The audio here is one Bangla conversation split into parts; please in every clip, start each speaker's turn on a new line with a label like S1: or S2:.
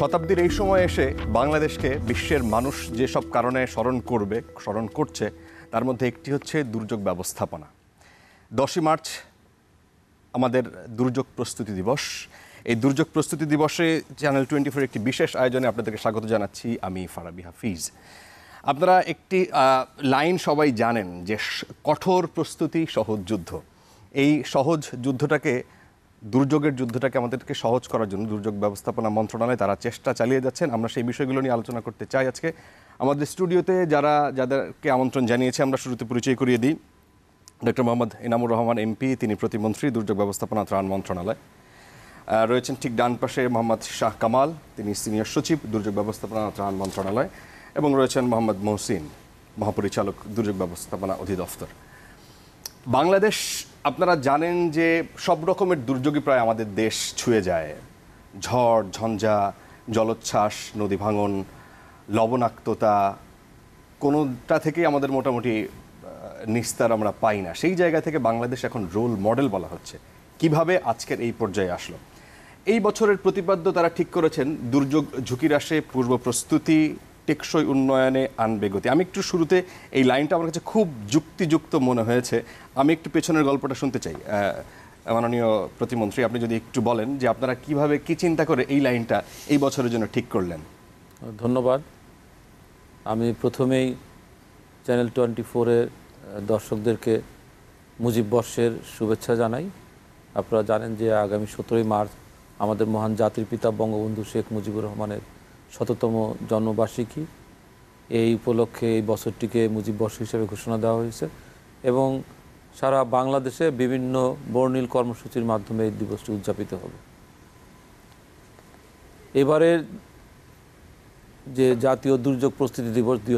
S1: শতাব্দীর এই সময় এসে বাংলাদেশকে বিশ্বের মানুষ যেসব কারণে স্মরণ করবে স্মরণ করছে তার মধ্যে একটি হচ্ছে দুর্যোগ ব্যবস্থাপনা দশই মার্চ আমাদের দুর্যোগ প্রস্তুতি দিবস এই দুর্যোগ প্রস্তুতি দিবসে চ্যানেল টোয়েন্টি ফোর একটি বিশেষ আয়োজনে আপনাদেরকে স্বাগত জানাচ্ছি আমি ফারাবি হাফিজ আপনারা একটি লাইন সবাই জানেন যে কঠোর প্রস্তুতি সহজ যুদ্ধ এই সহজ যুদ্ধটাকে দুর্যোগের যুদ্ধটাকে আমাদেরকে সহজ করার জন্য দুর্যোগ ব্যবস্থাপনা মন্ত্রণালয় তারা চেষ্টা চালিয়ে যাচ্ছেন আমরা সেই বিষয়গুলো নিয়ে আলোচনা করতে চাই আজকে আমাদের স্টুডিওতে যারা যাদেরকে আমন্ত্রণ জানিয়েছে আমরা শুরুতে পরিচয় করিয়ে দিই ডক্টর মোহাম্মদ ইনামুর রহমান এমপি তিনি প্রতিমন্ত্রী দুর্যোগ ব্যবস্থাপনা ত্রাণ মন্ত্রণালয় রয়েছেন ঠিক ডান পাশে মোহাম্মদ শাহ কামাল তিনি সিনিয়র সচিব দুর্যোগ ব্যবস্থাপনা ত্রাণ মন্ত্রণালয় এবং রয়েছেন মোহাম্মদ মহসিন মহাপরিচালক দুর্যোগ ব্যবস্থাপনা অধিদপ্তর বাংলাদেশ আপনারা জানেন যে সব রকমের দুর্যোগই প্রায় আমাদের দেশ ছুঁয়ে যায় ঝড় ঝঞ্ঝা জলোচ্ছ্বাস নদী ভাঙন লবণাক্ততা কোনোটা থেকেই আমাদের মোটামুটি নিস্তার আমরা পাই না সেই জায়গা থেকে বাংলাদেশ এখন রোল মডেল বলা হচ্ছে কিভাবে আজকের এই পর্যায়ে আসলো এই বছরের প্রতিপাদ্য তারা ঠিক করেছেন দুর্যোগ ঝুঁকি হ্রাসে পূর্ব প্রস্তুতি টেকসই উন্নয়নে আনবে গতি আমি একটু শুরুতে এই লাইনটা আমার কাছে খুব যুক্তিযুক্ত মনে হয়েছে আমি একটু পেছনের গল্পটা শুনতে চাই মাননীয় প্রতিমন্ত্রী আপনি যদি একটু বলেন যে আপনারা কিভাবে কি চিন্তা করে এই লাইনটা এই বছরের জন্য ঠিক করলেন ধন্যবাদ আমি প্রথমেই চ্যানেল টোয়েন্টি ফোরের
S2: দর্শকদেরকে মুজিব বর্ষের শুভেচ্ছা জানাই আপনারা জানেন যে আগামী সতেরোই মার্চ আমাদের মহান জাতির পিতা বঙ্গবন্ধু শেখ মুজিবুর রহমানের শততম জন্মবার্ষিকী এই উপলক্ষে এই বছরটিকে মুজিব বর্ষ হিসেবে ঘোষণা দেওয়া হয়েছে এবং সারা বাংলাদেশে বিভিন্ন বর্ণিল কর্মসূচির মাধ্যমে এই দিবসটি উদযাপিত হবে এবারের যে জাতীয় দুর্যোগ প্রস্তুতি দিবস দুই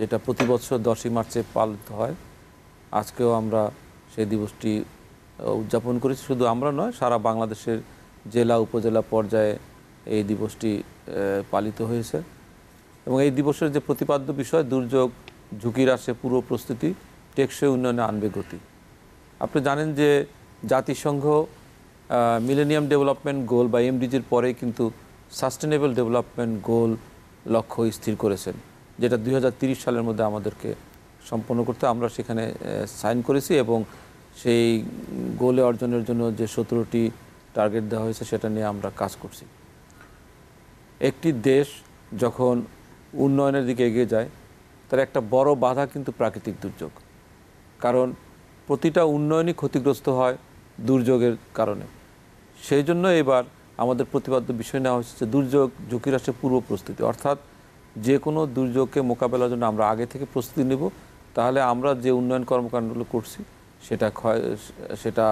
S2: যেটা প্রতি বছর দশই মার্চে পালিত হয় আজকেও আমরা সেই দিবসটি উদযাপন করেছি শুধু আমরা নয় সারা বাংলাদেশের জেলা উপজেলা পর্যায়ে এই দিবসটি পালিত হয়েছে এবং এই দিবসের যে প্রতিপাদ্য বিষয় দুর্যোগ ঝুঁকি হ্রাসে পুরো প্রস্তুতি টেকসই উন্নয়নে আনবে গতি আপনি জানেন যে জাতিসংঘ মিলেনিয়াম ডেভেলপমেন্ট গোল বা এমডিজির পরে কিন্তু সাস্টেনেবল ডেভেলপমেন্ট গোল লক্ষ্য স্থির করেছেন যেটা দুই সালের মধ্যে আমাদেরকে সম্পন্ন করতে আমরা সেখানে সাইন করেছি এবং সেই গোলে অর্জনের জন্য যে সতেরোটি টার্গেট দেওয়া হয়েছে সেটা নিয়ে আমরা কাজ করছি একটি দেশ যখন উন্নয়নের দিকে এগিয়ে যায় তার একটা বড় বাধা কিন্তু প্রাকৃতিক দুর্যোগ কারণ প্রতিটা উন্নয়নই ক্ষতিগ্রস্ত হয় দুর্যোগের কারণে সেই জন্য এবার আমাদের প্রতিপাদ্য বিষয় নেওয়া হচ্ছে যে দুর্যোগ ঝুঁকি হ্রাসের পূর্ব প্রস্তুতি অর্থাৎ যে কোনো দুর্যোগকে মোকাবেলার জন্য আমরা আগে থেকে প্রস্তুতি নেব তাহলে আমরা যে উন্নয়ন কর্মকাণ্ডগুলো করছি সেটা ক্ষয় সেটা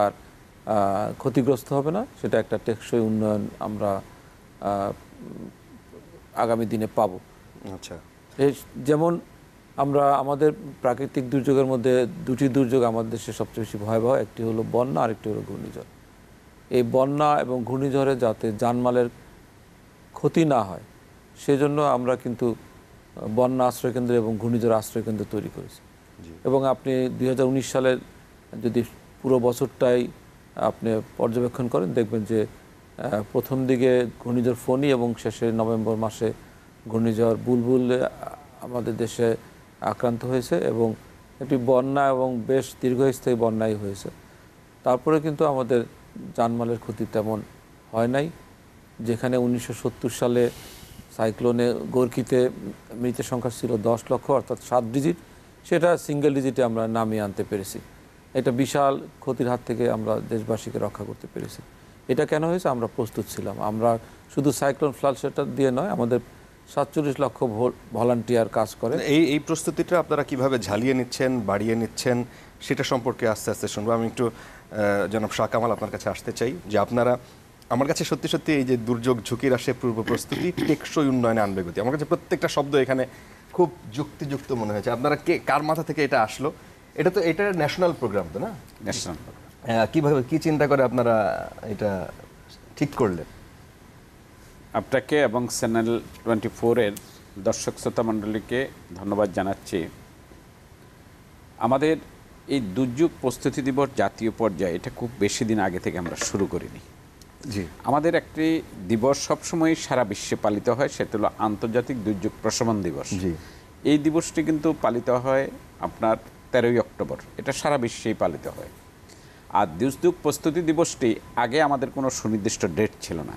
S2: ক্ষতিগ্রস্ত হবে না সেটা একটা টেকসই উন্নয়ন আমরা আগামী দিনে পাব আচ্ছা যেমন আমরা আমাদের প্রাকৃতিক দুর্যোগের মধ্যে দুটি দুর্যোগ আমাদের দেশে সবচেয়ে বেশি ভয়াবহ একটি হলো বন্যা আরেকটি হলো ঘূর্ণিঝড় এই বন্যা এবং ঘূর্ণিঝড়ে যাতে জানমালের ক্ষতি না হয় সেজন্য আমরা কিন্তু বন্যা আশ্রয়কেন্দ্র এবং ঘূর্ণিঝড় আশ্রয়কেন্দ্র তৈরি করেছি এবং আপনি দুই সালের যদি পুরো বছরটাই আপনি পর্যবেক্ষণ করেন দেখবেন যে প্রথম দিকে ঘূর্ণিঝড় ফণি এবং শেষে নভেম্বর মাসে ঘূর্ণিঝড় বুলবুল আমাদের দেশে আক্রান্ত হয়েছে এবং একটি বন্যা এবং বেশ দীর্ঘস্থায়ী বন্যাই হয়েছে তারপরে কিন্তু আমাদের যানমালের ক্ষতি তেমন হয় নাই যেখানে উনিশশো সালে সাইক্লোনে গর্কিতে মৃতের সংখ্যা ছিল দশ লক্ষ অর্থাৎ সাত ডিজিট সেটা সিঙ্গেল ডিজিটে আমরা নামিয়ে আনতে পেরেছি এটা বিশাল ক্ষতির হাত থেকে আমরা দেশবাসীকে রক্ষা করতে পেরেছি এটা কেন হয়েছে আমরা প্রস্তুত ছিলাম আমরা শুধু সাইক্লোন ফ্লাড শেল্টার দিয়ে নয় আমাদের
S1: সাতচল্লিশ লক্ষ ভলান্টিয়ার কাজ করে এই এই প্রস্তুতিটা আপনারা কিভাবে ঝালিয়ে নিচ্ছেন বাড়িয়ে নিচ্ছেন সেটা সম্পর্কে আস্তে আস্তে শুনবো আমি একটু জনাব শাহ কামাল আপনার কাছে আসতে চাই যে আপনারা আমার কাছে সত্যি সত্যি এই যে দুর্যোগ ঝুঁকির আসে পূর্ব প্রস্তুতি টেকসই উন্নয়নে আনবে গতি আমার কাছে প্রত্যেকটা শব্দ এখানে খুব যুক্তিযুক্ত মনে হয়েছে আপনারা কে কার মাথা থেকে এটা আসলো এটা তো এটা ন্যাশনাল প্রোগ্রাম তো না ন্যাশনাল কিভাবে কি চিন্তা করে আপনারা এটা ঠিক করলেন
S3: আপনাকে এবং চ্যানেল টোয়েন্টি ফোরের দর্শক শ্রোতা মণ্ডলীকে ধন্যবাদ জানাচ্ছি আমাদের এই দুর্যোগ প্রস্তুতি দিবস জাতীয় পর্যায়ে এটা খুব বেশি দিন আগে থেকে আমরা শুরু করিনি জি আমাদের একটি দিবস সবসময় সারা বিশ্বে পালিত হয় সেটা হলো আন্তর্জাতিক দুর্যোগ প্রশমন দিবস জি এই দিবসটি কিন্তু পালিত হয় আপনার তেরোই অক্টোবর এটা সারা বিশ্বেই পালিত হয় আর দিউসদুক প্রস্তুতি দিবসটি আগে আমাদের কোনো সুনির্দিষ্ট ডেট ছিল না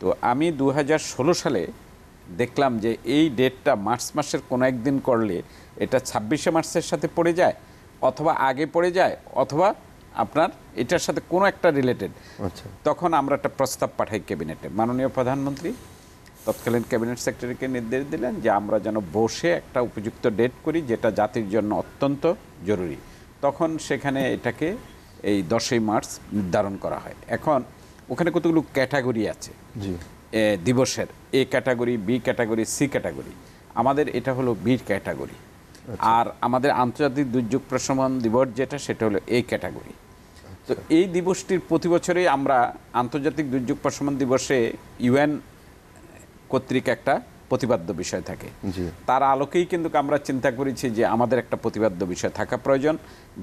S3: তো আমি দু সালে দেখলাম যে এই ডেটটা মার্চ মাসের কোনো একদিন করলে এটা ছাব্বিশে মার্চের সাথে পড়ে যায় অথবা আগে পড়ে যায় অথবা আপনার এটার সাথে কোনো একটা রিলেটেড আচ্ছা। তখন আমরা একটা প্রস্তাব পাঠাই ক্যাবিনেটে মাননীয় প্রধানমন্ত্রী তৎকালীন ক্যাবিনেট সেক্রেটারিকে নির্দেশ দিলেন যে আমরা যেন বসে একটা উপযুক্ত ডেট করি যেটা জাতির জন্য অত্যন্ত জরুরি তখন সেখানে এটাকে এই দশই মার্চ নির্ধারণ করা হয় এখন ওখানে কতগুলো ক্যাটাগরি আছে দিবসের A category B category C category আমাদের এটা হলো বি ক্যাটাগরি
S1: আচ্ছা। আর
S3: আমাদের আন্তর্জাতিক দুর্যোগ প্রশমন দিবস যেটা সেটা হলো এ ক্যাটাগরি তো আচ্ছা। এই দিবসটির প্রতি বছরেই আমরা আন্তর্জাতিক দুর্যোগ প্রশমন দিবসে ইউএন কর্তৃক একটা প্রতিবাদ্য বিষয় থাকে তার আলোকেই কিন্তু আমরা চিন্তা করেছি যে আমাদের একটা প্রতিবাদ্য বিষয় থাকা প্রয়োজন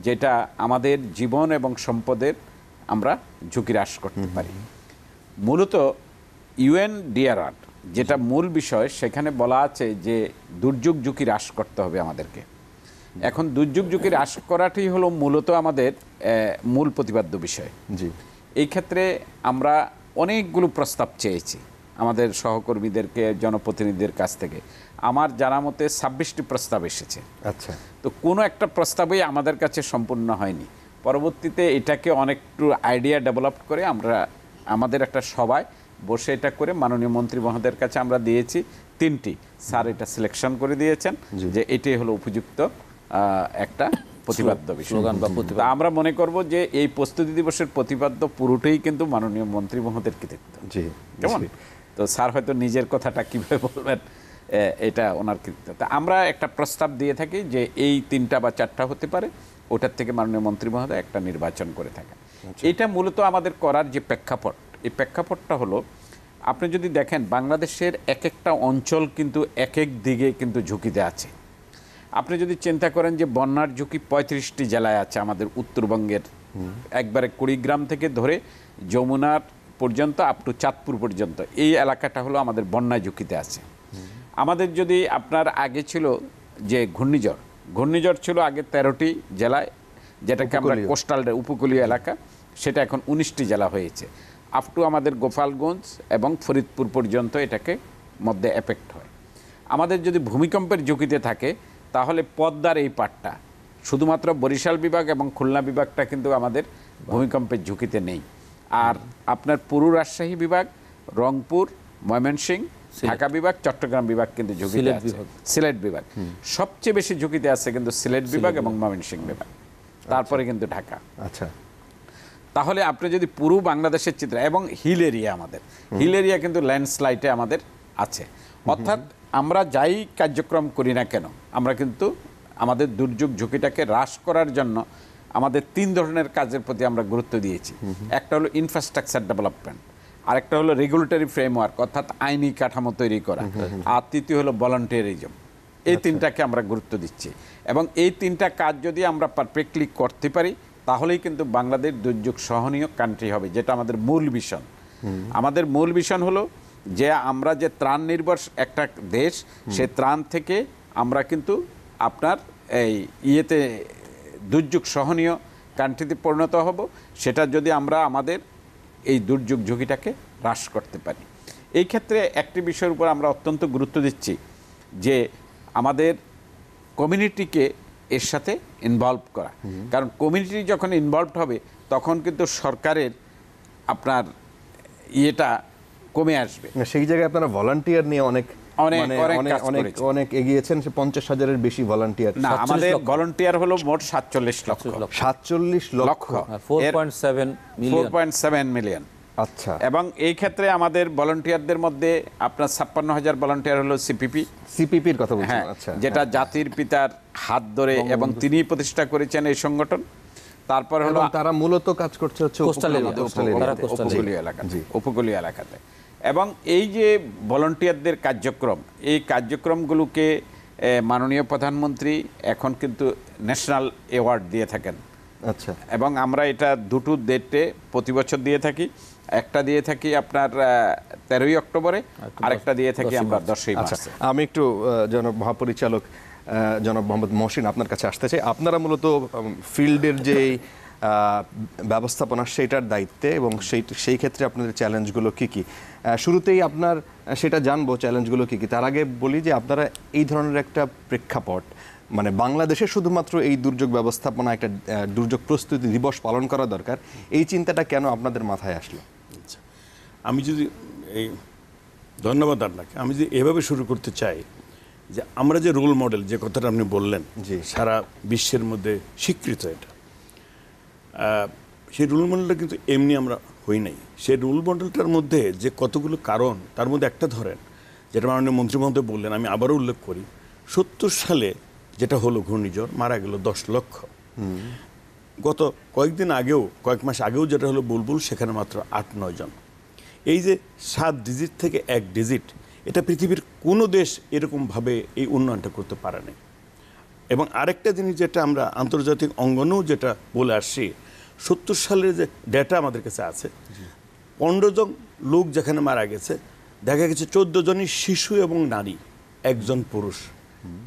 S3: যেটা আমাদের জীবন এবং সম্পদের আমরা ঝুঁকি হ্রাস করতে পারি মূলত ইউএন ডিআরআর যেটা মূল বিষয় সেখানে বলা আছে যে দুর্যোগ ঝুঁকি হ্রাস করতে হবে আমাদেরকে এখন দুর্যোগ ঝুঁকি হ্রাস করাটাই হলো মূলত আমাদের মূল প্রতিবাদ্য বিষয় জি এই ক্ষেত্রে আমরা অনেকগুলো প্রস্তাব চেয়েছি আমাদের সহকর্মীদেরকে জনপ্রতিনিধিদের কাছ থেকে আমার জানা মতে ছাব্বিশটি প্রস্তাব এসেছে আচ্ছা তো কোনো একটা প্রস্তাবই আমাদের কাছে সম্পূর্ণ হয়নি পরবর্তীতে এটাকে অনেকটু আইডিয়া ডেভেলপ করে আমরা আমাদের একটা সবাই বসে এটা করে মাননীয় মন্ত্রী মহোদয়ের কাছে আমরা দিয়েছি তিনটি স্যার এটা সিলেকশন করে দিয়েছেন যে এটাই হলো উপযুক্ত একটা প্রতিপাদ্য বিষয় বা আমরা মনে করব যে এই প্রস্তুতি দিবসের প্রতিপাদ্য পুরোটাই কিন্তু মাননীয় মন্ত্রী মহোদয়ের কৃতিত্ব জি কেমন তো স্যার হয়তো নিজের কথাটা কীভাবে বলবেন এটা ওনার কৃতিত্ব আমরা একটা প্রস্তাব দিয়ে থাকি যে এই তিনটা বা চারটা হতে পারে ওটার থেকে মাননীয় মন্ত্রী মহোদয় একটা নির্বাচন করে থাকেন আচ্ছা। এটা মূলত আমাদের করার যে প্রেক্ষাপট এই প্রেক্ষাপটটা হলো আপনি যদি দেখেন বাংলাদেশের এক একটা অঞ্চল কিন্তু এক এক দিকে কিন্তু ঝুঁকিতে আছে আপনি যদি চিন্তা করেন যে বন্যার ঝুঁকি পঁয়ত্রিশটি জেলায় আছে আমাদের উত্তরবঙ্গের একবারে কুড়িগ্রাম থেকে ধরে যমুনার পর্যন্ত আপ টু চাঁদপুর পর্যন্ত এই এলাকাটা হলো আমাদের বন্যা ঝুঁকিতে আছে আমাদের যদি আপনার আগে ছিল যে ঘূর্ণিঝড় ঘূর্ণিঝড় ছিল আগে তেরোটি জেলায় যেটাকে আমরা কোস্টাল উপকূলীয় এলাকা সেটা এখন উনিশটি জেলা হয়েছে আপ টু আমাদের গোপালগঞ্জ এবং ফরিদপুর পর্যন্ত এটাকে মধ্যে এফেক্ট হয় আমাদের যদি ভূমিকম্পের ঝুঁকিতে থাকে তাহলে পদ্মার এই পাটটা শুধুমাত্র বরিশাল বিভাগ এবং খুলনা বিভাগটা কিন্তু আমাদের ভূমিকম্পের ঝুঁকিতে নেই আর আপনার পুরো রাজশাহী বিভাগ রংপুর ময়মনসিংহ ঢাকা বিভাগ চট্টগ্রাম বিভাগ কিন্তু ঝুঁকিতে আছে সিলেট বিভাগ সবচেয়ে বেশি ঝুঁকিতে আছে কিন্তু সিলেট বিভাগ এবং ময়মনসিংহ বিভাগ আচ্ছা। তারপরে কিন্তু ঢাকা আচ্ছা তাহলে আপনি যদি পুরো বাংলাদেশের চিত্র এবং হিল এরিয়া আমাদের হিল এরিয়া কিন্তু ল্যান্ডস্লাইডে আমাদের আছে অর্থাৎ আমরা যাই কার্যক্রম করি না কেন আমরা কিন্তু আমাদের দুর্যোগ ঝুঁকিটাকে হ্রাস করার জন্য আমাদের তিন ধরনের কাজের প্রতি আমরা গুরুত্ব দিয়েছি একটা হলো ইনফ্রাস্ট্রাকচার ডেভেলপমেন্ট আরেকটা হলো রেগুলেটরি ফ্রেমওয়ার্ক অর্থাৎ আইনি কাঠামো তৈরি করা আর তৃতীয় হলো ভলান্টিয়ারিজম এই আচ্ছা। তিনটাকে আমরা গুরুত্ব দিচ্ছি এবং এই তিনটা কাজ যদি আমরা পারফেক্টলি করতে পারি তাহলেই কিন্তু বাংলাদেশ দুর্যোগ সহনীয় কান্ট্রি হবে যেটা আমাদের মূল মিশন আমাদের মূল মিশন হলো যে আমরা যে ত্রাণ নির্ভর একটা দেশ সে ত্রাণ থেকে আমরা কিন্তু আপনার এই ইয়েতে দুর্যোগ সহনীয় কান্ট্রিতে পরিণত হব সেটা যদি আমরা আমাদের এই দুর্যোগ ঝুঁকিটাকে হ্রাস করতে পারি এই ক্ষেত্রে একটি বিষয়ের উপর আমরা অত্যন্ত গুরুত্ব দিচ্ছি যে আমাদের কমিউনিটিকে এর সাথে ইনভলভ করা কারণ কমিউনিটি যখন ইনভলভ হবে তখন কিন্তু সরকারের আপনার ইয়েটা
S1: কমে আসবে সেই জায়গায় আপনারা ভলান্টিয়ার নিয়ে অনেক এবং
S3: এই ক্ষেত্রে আমাদের ভলান্টিয়ারদের মধ্যে আপনার ছাপ্পান্ন হাজার ভলান্টিয়ার হলো সিপিপি সিপিপির কথা হ্যাঁ আচ্ছা যেটা জাতির পিতার হাত ধরে এবং তিনি প্রতিষ্ঠা করেছেন এই সংগঠন তারপর হলো
S1: তারা মূলত কাজ করছে হচ্ছে
S3: উপকূলীয় এলাকাতে এবং এই যে ভলন্টিয়ারদের কার্যক্রম এই কার্যক্রমগুলোকে মাননীয় প্রধানমন্ত্রী এখন কিন্তু ন্যাশনাল অ্যাওয়ার্ড দিয়ে থাকেন আচ্ছা এবং আমরা এটা দুটো ডেটে প্রতি বছর দিয়ে থাকি একটা দিয়ে থাকি আপনার তেরোই অক্টোবরে আচ্ছা, আরেকটা দিয়ে থাকি আমরা দশই আচ্ছা, মার্চ
S1: আমি একটু যেন মহাপরিচালক জনাব মোহাম্মদ মহসিন আপনার কাছে আসতে চাই আপনারা মূলত ফিল্ডের যে ব্যবস্থাপনা সেটার দায়িত্বে এবং সেই সেই ক্ষেত্রে আপনাদের চ্যালেঞ্জগুলো কী কী শুরুতেই আপনার সেটা জানবো চ্যালেঞ্জগুলো কী কী তার আগে বলি যে আপনারা এই ধরনের একটা প্রেক্ষাপট মানে বাংলাদেশে শুধুমাত্র এই দুর্যোগ ব্যবস্থাপনা একটা দুর্যোগ প্রস্তুতি দিবস পালন করা দরকার এই চিন্তাটা কেন আপনাদের
S4: মাথায় আসলো আচ্ছা, আমি যদি এই ধন্যবাদ আপনাকে আমি যদি এভাবে শুরু করতে চাই যে আমরা যে রোল মডেল যে কথাটা আপনি বললেন যে সারা বিশ্বের মধ্যে স্বীকৃত এটা সেই রোল মডেলটা কিন্তু এমনি আমরা হই নাই সেই রোল মডেলটার মধ্যে যে কতগুলো কারণ তার মধ্যে একটা ধরেন যেটা মাননীয় মন্ত্রী মহোদয় বললেন আমি আবারও উল্লেখ করি সত্তর সালে যেটা হলো ঘূর্ণিঝড় মারা গেল দশ লক্ষ গত কয়েকদিন আগেও কয়েক মাস আগেও যেটা হলো বুলবুল সেখানে মাত্র আট নয় জন এই যে সাত ডিজিট থেকে এক ডিজিট এটা পৃথিবীর কোনো দেশ এরকমভাবে এই উন্নয়নটা করতে পারে নাই এবং আরেকটা জিনিস যেটা আমরা আন্তর্জাতিক অঙ্গনও যেটা বলে আসছি সত্তর সালের যে ডেটা আমাদের কাছে আছে পনেরো জন লোক যেখানে মারা গেছে দেখা গেছে চোদ্দ জনই শিশু এবং নারী একজন পুরুষ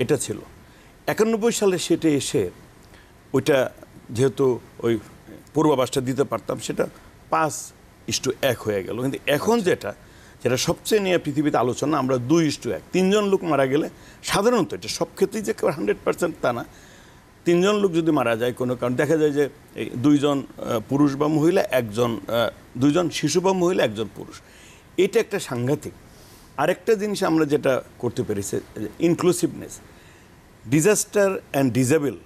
S4: এটা ছিল একানব্বই সালে সেটা এসে ওইটা যেহেতু ওই পূর্বাভাসটা দিতে পারতাম সেটা পাঁচ ইস্টু এক হয়ে গেল কিন্তু এখন আচ্ছা। যেটা যেটা সবচেয়ে নিয়ে পৃথিবীতে আলোচনা আমরা দুই ইস্টু এক তিনজন লোক মারা গেলে সাধারণত এটা সব ক্ষেত্রেই যে হান্ড্রেড পার্সেন্ট তা না তিনজন লোক যদি মারা যায় কোনো কারণ দেখা যায় যে এই দুইজন পুরুষ বা মহিলা একজন দুইজন শিশু বা মহিলা একজন পুরুষ এটা একটা সাংঘাতিক আরেকটা জিনিস আমরা যেটা করতে পেরেছি ইনক্লুসিভনেস ডিজাস্টার অ্যান্ড ডিজেবল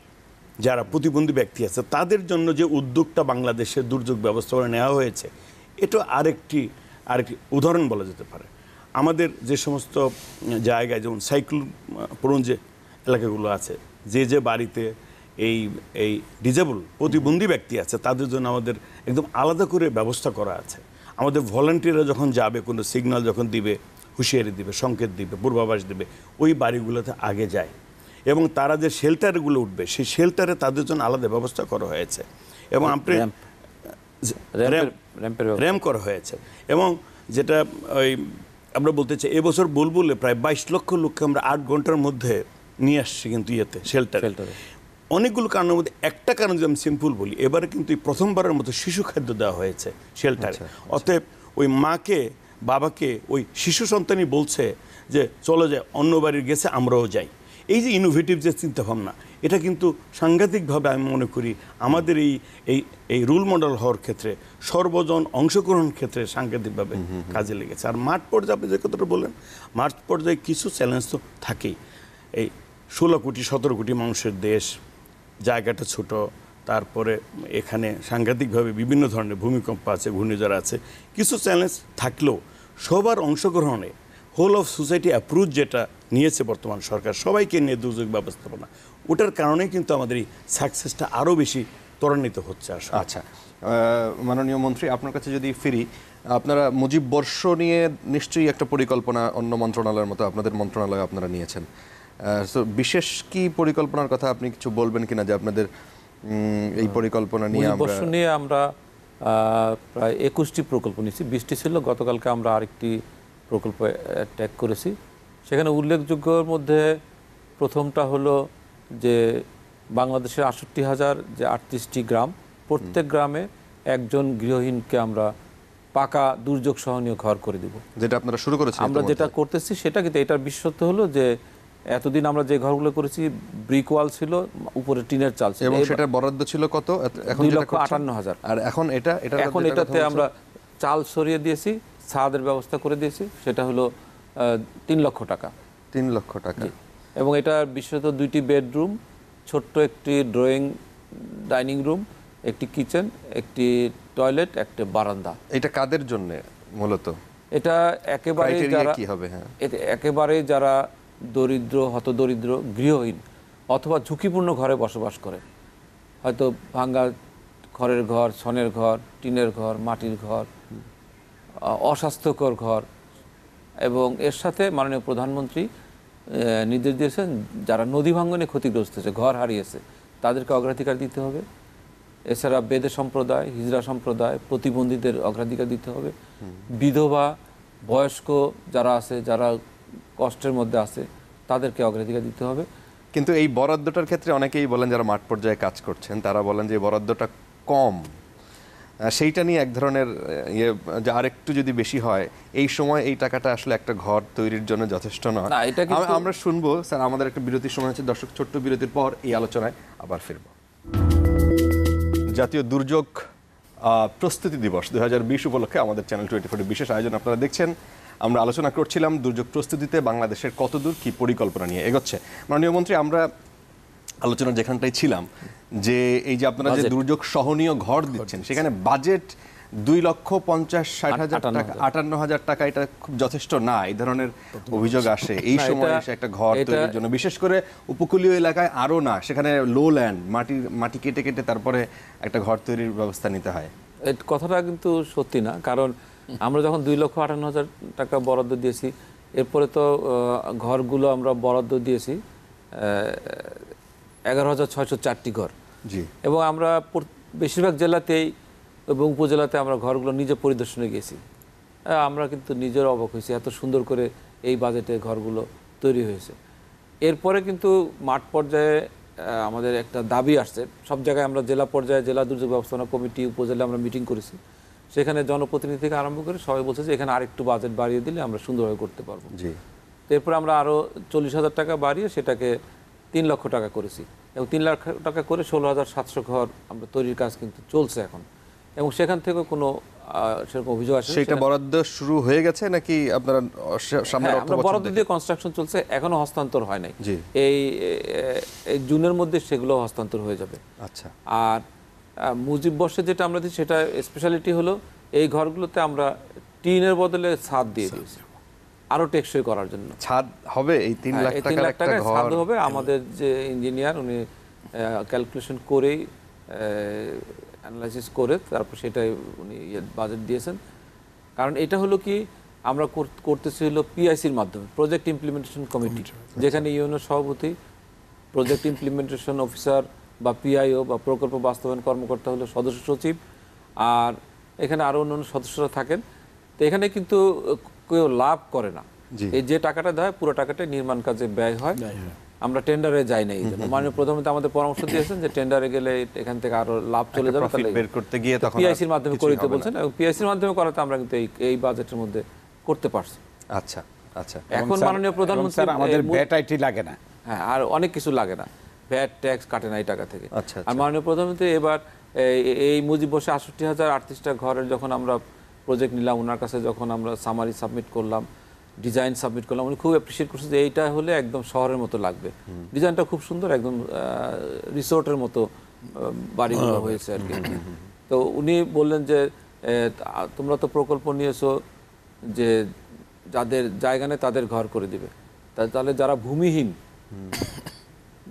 S4: যারা প্রতিবন্ধী ব্যক্তি আছে তাদের জন্য যে উদ্যোগটা বাংলাদেশের দুর্যোগ ব্যবস্থাপনা নেওয়া হয়েছে এটা আরেকটি আর উদাহরণ বলা যেতে পারে আমাদের যে সমস্ত জায়গায় যেমন সাইক্লো প্রণ যে এলাকাগুলো আছে যে যে বাড়িতে এই এই ডিজেবল প্রতিবন্ধী ব্যক্তি আছে তাদের জন্য আমাদের একদম আলাদা করে ব্যবস্থা করা আছে আমাদের ভলেন্টিয়াররা যখন যাবে কোনো সিগন্যাল যখন দিবে হুঁশিয়ারি দিবে সংকেত দিবে পূর্বাভাস দিবে ওই বাড়িগুলোতে আগে যায় এবং তারা যে শেল্টারগুলো উঠবে সেই শেল্টারে তাদের জন্য আলাদা ব্যবস্থা করা হয়েছে এবং আপনি র্যাম করা হয়েছে এবং যেটা ওই আমরা বলতে চাই এবছর বুলবুলে প্রায় বাইশ লক্ষ লোককে আমরা আট ঘন্টার মধ্যে নিয়ে আসছি কিন্তু ইয়েতে শেল্টার অনেকগুলো কারণের মধ্যে একটা কারণ যদি আমি সিম্পল বলি এবারে কিন্তু এই প্রথমবারের মতো শিশু খাদ্য দেওয়া হয়েছে শেল্টারে আচ্ছা, আচ্ছা। অতএব ওই মাকে বাবাকে ওই শিশু সন্তানই বলছে যে চলো যায় অন্য বাড়ির গেছে আমরাও যাই এই যে ইনোভেটিভ যে চিন্তাভাবনা এটা কিন্তু সাংঘাতিকভাবে আমি মনে করি আমাদের এই এই এই রোল মডেল হওয়ার ক্ষেত্রে সর্বজন অংশগ্রহণ ক্ষেত্রে সাংঘাতিকভাবে কাজে লেগেছে আর মাঠ পর্যায়ে আপনি যে কথাটা বললেন মাঠ পর্যায়ে কিছু চ্যালেঞ্জ তো থাকেই এই ষোলো কোটি সতেরো কোটি মানুষের দেশ জায়গাটা ছোট তারপরে এখানে সাংঘাতিকভাবে বিভিন্ন ধরনের ভূমিকম্প আছে ঘূর্ণিঝড় আছে কিছু চ্যালেঞ্জ থাকলেও সবার অংশগ্রহণে হোল অফ সোসাইটি অ্যাপ্রোচ যেটা নিয়েছে বর্তমান সরকার সবাইকে নিয়ে দুর্যোগ ব্যবস্থাপনা ওটার কারণে কিন্তু আমাদের এই সাকসেসটা আরও বেশি ত্বরান্বিত হচ্ছে আচ্ছা মাননীয় মন্ত্রী আপনার কাছে
S1: যদি ফিরি আপনারা মুজিব বর্ষ নিয়ে নিশ্চয়ই একটা পরিকল্পনা অন্য মন্ত্রণালয়ের মতো আপনাদের মন্ত্রণালয়ে আপনারা নিয়েছেন সো বিশেষ কি পরিকল্পনার কথা আপনি কিছু বলবেন কিনা যে আপনাদের এই পরিকল্পনা নিয়ে বর্ষ
S2: নিয়ে আমরা প্রায় একুশটি প্রকল্প নিয়েছি বিশটি ছিল গতকালকে আমরা আরেকটি প্রকল্প ট্যাগ করেছি সেখানে উল্লেখযোগ্যর মধ্যে প্রথমটা হলো যে বাংলাদেশের আটষট্টি হাজার যে আটত্রিশটি গ্রাম প্রত্যেক গ্রামে একজন গৃহহীনকে আমরা পাকা দুর্যোগ সহনীয় ঘর করে দেব যেটা আপনারা শুরু করেছেন আমরা যেটা করতেছি সেটা কিন্তু এটার বিশ্বত্ব হলো যে এতদিন আমরা যে ঘরগুলো করেছি ব্রিক ওয়াল ছিল উপরে টিনের চাল ছিল এবং সেটার
S1: বরাদ্দ ছিল কত এখন লক্ষ আটান্ন হাজার আর এখন এটা এটা এখন এটাতে আমরা
S2: চাল সরিয়ে দিয়েছি সাহায্যের ব্যবস্থা করে দিয়েছি সেটা হলো তিন লক্ষ
S1: টাকা তিন লক্ষ টাকা
S2: এবং এটা বিশেষত দুইটি বেডরুম ছোট্ট একটি ড্রয়িং ডাইনিং রুম একটি কিচেন একটি টয়লেট একটি বারান্দা এটা কাদের জন্য মূলত এটা একেবারে যারা কি হবে হ্যাঁ একেবারে যারা দরিদ্র হতদরিদ্র গৃহহীন অথবা ঝুঁকিপূর্ণ ঘরে বসবাস করে হয়তো ভাঙ্গা খড়ের ঘর সনের ঘর টিনের ঘর মাটির ঘর অস্বাস্থ্যকর ঘর এবং এর সাথে মাননীয় প্রধানমন্ত্রী নির্দেশ দিয়েছেন যারা নদী ভাঙ্গনে ক্ষতিগ্রস্ত হয়েছে ঘর হারিয়েছে তাদেরকে অগ্রাধিকার দিতে হবে এছাড়া বেদে সম্প্রদায় হিজরা সম্প্রদায় প্রতিবন্ধীদের অগ্রাধিকার দিতে হবে বিধবা বয়স্ক যারা আছে যারা
S1: কষ্টের মধ্যে আছে তাদেরকে অগ্রাধিকার দিতে হবে কিন্তু এই বরাদ্দটার ক্ষেত্রে অনেকেই বলেন যারা মাঠ পর্যায়ে কাজ করছেন তারা বলেন যে বরাদ্দটা কম সেইটা নিয়ে এক ধরনের ইয়ে যে আরেকটু যদি বেশি হয় এই সময় এই টাকাটা আসলে একটা ঘর তৈরির জন্য যথেষ্ট নয় আমরা শুনবো স্যার আমাদের একটা বিরতির সময় হচ্ছে দর্শক ছোট্ট বিরতির পর এই আলোচনায় আবার ফিরব জাতীয় দুর্যোগ প্রস্তুতি দিবস দু উপলক্ষে আমাদের চ্যানেল টোয়েন্টি ফোর বিশেষ আয়োজন আপনারা দেখছেন আমরা আলোচনা করছিলাম দুর্যোগ প্রস্তুতিতে বাংলাদেশের কতদূর কি পরিকল্পনা নিয়ে এগোচ্ছে মাননীয় মন্ত্রী আমরা আলোচনা যেখানটাই ছিলাম যে এই যে আপনারা যে দুর্যোগ সহনীয় ঘর দিচ্ছেন সেখানে বাজেট দুই লক্ষ পঞ্চাশ ষাট হাজার টাকা আটান্ন হাজার টাকা এটা খুব যথেষ্ট না এই ধরনের অভিযোগ আসে এই সময় এসে একটা ঘর তৈরির জন্য বিশেষ করে উপকূলীয় এলাকায় আরও না সেখানে লো ল্যান্ড মাটি মাটি কেটে কেটে তারপরে একটা ঘর তৈরির ব্যবস্থা নিতে হয়
S2: কথাটা কিন্তু সত্যি না কারণ আমরা যখন দুই লক্ষ আটান্ন হাজার টাকা বরাদ্দ দিয়েছি এরপরে তো ঘরগুলো আমরা বরাদ্দ দিয়েছি এগারো হাজার ছয়শো চারটি ঘর জি এবং আমরা বেশিরভাগ জেলাতেই এবং উপজেলাতে আমরা ঘরগুলো নিজে পরিদর্শনে গেছি আমরা কিন্তু নিজের অবাক হয়েছি এত সুন্দর করে এই বাজেটে ঘরগুলো তৈরি হয়েছে এরপরে কিন্তু মাঠ পর্যায়ে আমাদের একটা দাবি আসছে সব জায়গায় আমরা জেলা পর্যায়ে জেলা দুর্যোগ ব্যবস্থাপনা কমিটি উপজেলা আমরা মিটিং করেছি সেখানে জনপ্রতিনিধি থেকে আরম্ভ করে সবাই বলছে যে এখানে আরেকটু বাজেট বাড়িয়ে দিলে আমরা সুন্দরভাবে করতে পারবো জি এরপরে আমরা আরও চল্লিশ হাজার টাকা বাড়িয়ে সেটাকে তিন লক্ষ টাকা করেছি এবং তিন লাখ টাকা করে ষোলো হাজার সাতশো ঘর আমরা তৈরির কাজ কিন্তু চলছে এখন এবং সেখান থেকে কোনো
S1: সেরকম অভিযোগ আসে সেটা বরাদ্দ শুরু হয়ে গেছে নাকি আপনারা হ্যাঁ, বরাদ্দ
S2: দিয়ে কনস্ট্রাকশন চলছে এখনো হস্তান্তর হয় নাই এই জুনের মধ্যে সেগুলো হস্তান্তর হয়ে যাবে আচ্ছা আর মুজিব বর্ষে যেটা আমরা দিই সেটা স্পেশালিটি হলো এই ঘরগুলোতে আমরা টিনের বদলে ছাদ দিয়ে দিয়েছি আরো টেকসই করার জন্য ছাদ
S1: হবে এই তিন হ্যাঁ, লাখ টাকার একটা ছাদ হবে আমাদের
S2: যে ইঞ্জিনিয়ার উনি ক্যালকুলেশন করেই অ্যানালাইসিস করে তারপর সেটাই উনি বাজেট ইয়ে দিয়েছেন কারণ এটা হলো কি আমরা করতেছি হলো পিআইসির মাধ্যমে প্রজেক্ট ইমপ্লিমেন্টেশন কমিটি যেখানে ইউনো সভাপতি প্রজেক্ট ইমপ্লিমেন্টেশন অফিসার বা পিআইও বা প্রকল্প বাস্তবায়ন কর্মকর্তা হলো সদস্য সচিব আর এখানে আরও অন্য সদস্যরা থাকেন তো এখানে কিন্তু কেউ লাভ করে না এই যে টাকাটা দেয় পুরো টাকাটা নির্মাণ কাজে ব্যয় হয় আমরা টেন্ডারে যাই না এই জন্য মাননীয় প্রধানমন্ত্রী আমাদের পরামর্শ দিয়েছেন যে টেন্ডারে গেলে এখান থেকে আরো লাভ চলে যাবে তাহলে বের করতে গিয়ে তখন পিআইসির মাধ্যমে করতে বলছেন এবং পিআইসির মাধ্যমে করাতে আমরা কিন্তু এই এই বাজেটের মধ্যে করতে পারছি
S1: আচ্ছা আচ্ছা
S2: এখন মাননীয় প্রধানমন্ত্রী আমাদের ব্যাট আইটি লাগে না হ্যাঁ আর অনেক কিছু লাগে না ব্যাট ট্যাক্স কাটে না এই টাকা থেকে আচ্ছা, আর আচ্ছা। মাননীয় প্রধানমন্ত্রী এবার এই মুজিব বসে আটষট্টি হাজার আটত্রিশটা ঘরের যখন আমরা প্রজেক্ট নিলাম ওনার কাছে যখন আমরা সামারি সাবমিট করলাম ডিজাইন সাবমিট করলাম উনি খুব অ্যাপ্রিসিয়েট করছে যে এইটা হলে একদম শহরের মতো লাগবে ডিজাইনটা খুব সুন্দর একদম রিসোর্টের মতো বাড়িগুলো হয়েছে আর কি তো উনি বললেন যে তোমরা তো প্রকল্প নিয়েছো যে যাদের জায়গা নেই তাদের ঘর করে দিবে তাহলে যারা ভূমিহীন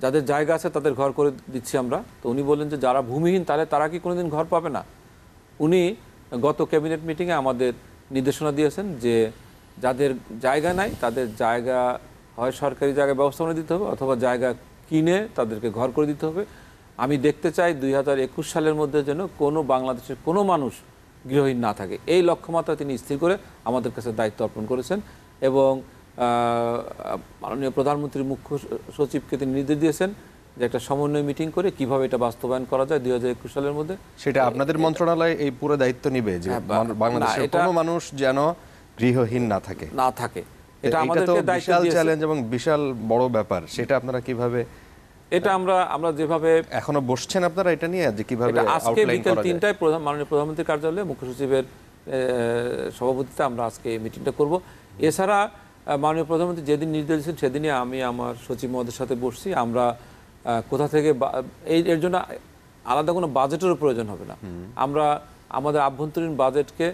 S2: যাদের জায়গা আছে তাদের ঘর করে দিচ্ছি আমরা তো উনি বললেন যে যারা ভূমিহীন তাহলে তারা কি কোনোদিন ঘর পাবে না উনি গত ক্যাবিনেট মিটিংয়ে আমাদের নির্দেশনা দিয়েছেন যে যাদের জায়গা নাই তাদের জায়গা হয় সরকারি জায়গায় ব্যবস্থাপনা দিতে হবে অথবা জায়গা কিনে তাদেরকে ঘর করে দিতে হবে আমি দেখতে চাই দুই সালের মধ্যে যেন কোনো বাংলাদেশের কোনো মানুষ গৃহহীন না থাকে এই লক্ষ্যমাত্রা তিনি স্থির করে আমাদের কাছে দায়িত্ব অর্পণ করেছেন এবং মাননীয় প্রধানমন্ত্রী মুখ্য সচিবকে তিনি নির্দেশ দিয়েছেন যে একটা সমন্বয় মিটিং করে কিভাবে এটা বাস্তবায়ন করা যায় দুই হাজার একুশ সালের মধ্যে
S1: সেটা আপনাদের মন্ত্রণালয় এই পুরো দায়িত্ব নিবে যে হ্যাঁ, বাংলাদেশের কোনো মানুষ যেন গৃহহীন না থাকে না থাকে এটা আমাদের বিশাল চ্যালেঞ্জ এবং বিশাল বড় ব্যাপার সেটা আপনারা কিভাবে এটা আমরা আমরা যেভাবে এখনো বসছেন আপনারা এটা নিয়ে যে কিভাবে আজকে বিকেল
S2: তিনটায় প্রধান মাননীয় প্রধানমন্ত্রীর কার্যালয়ে মুখ্য সচিবের সভাপতিতে আমরা আজকে মিটিংটা করব এছাড়া মাননীয় প্রধানমন্ত্রী যেদিন নির্দেশ দিয়েছেন সেদিনই আমি আমার সচিব মহোদয়ের সাথে বসছি আমরা কোথা থেকে এই এর জন্য আলাদা কোনো বাজেটেরও প্রয়োজন হবে না আমরা আমাদের আভ্যন্তরীণ বাজেটকে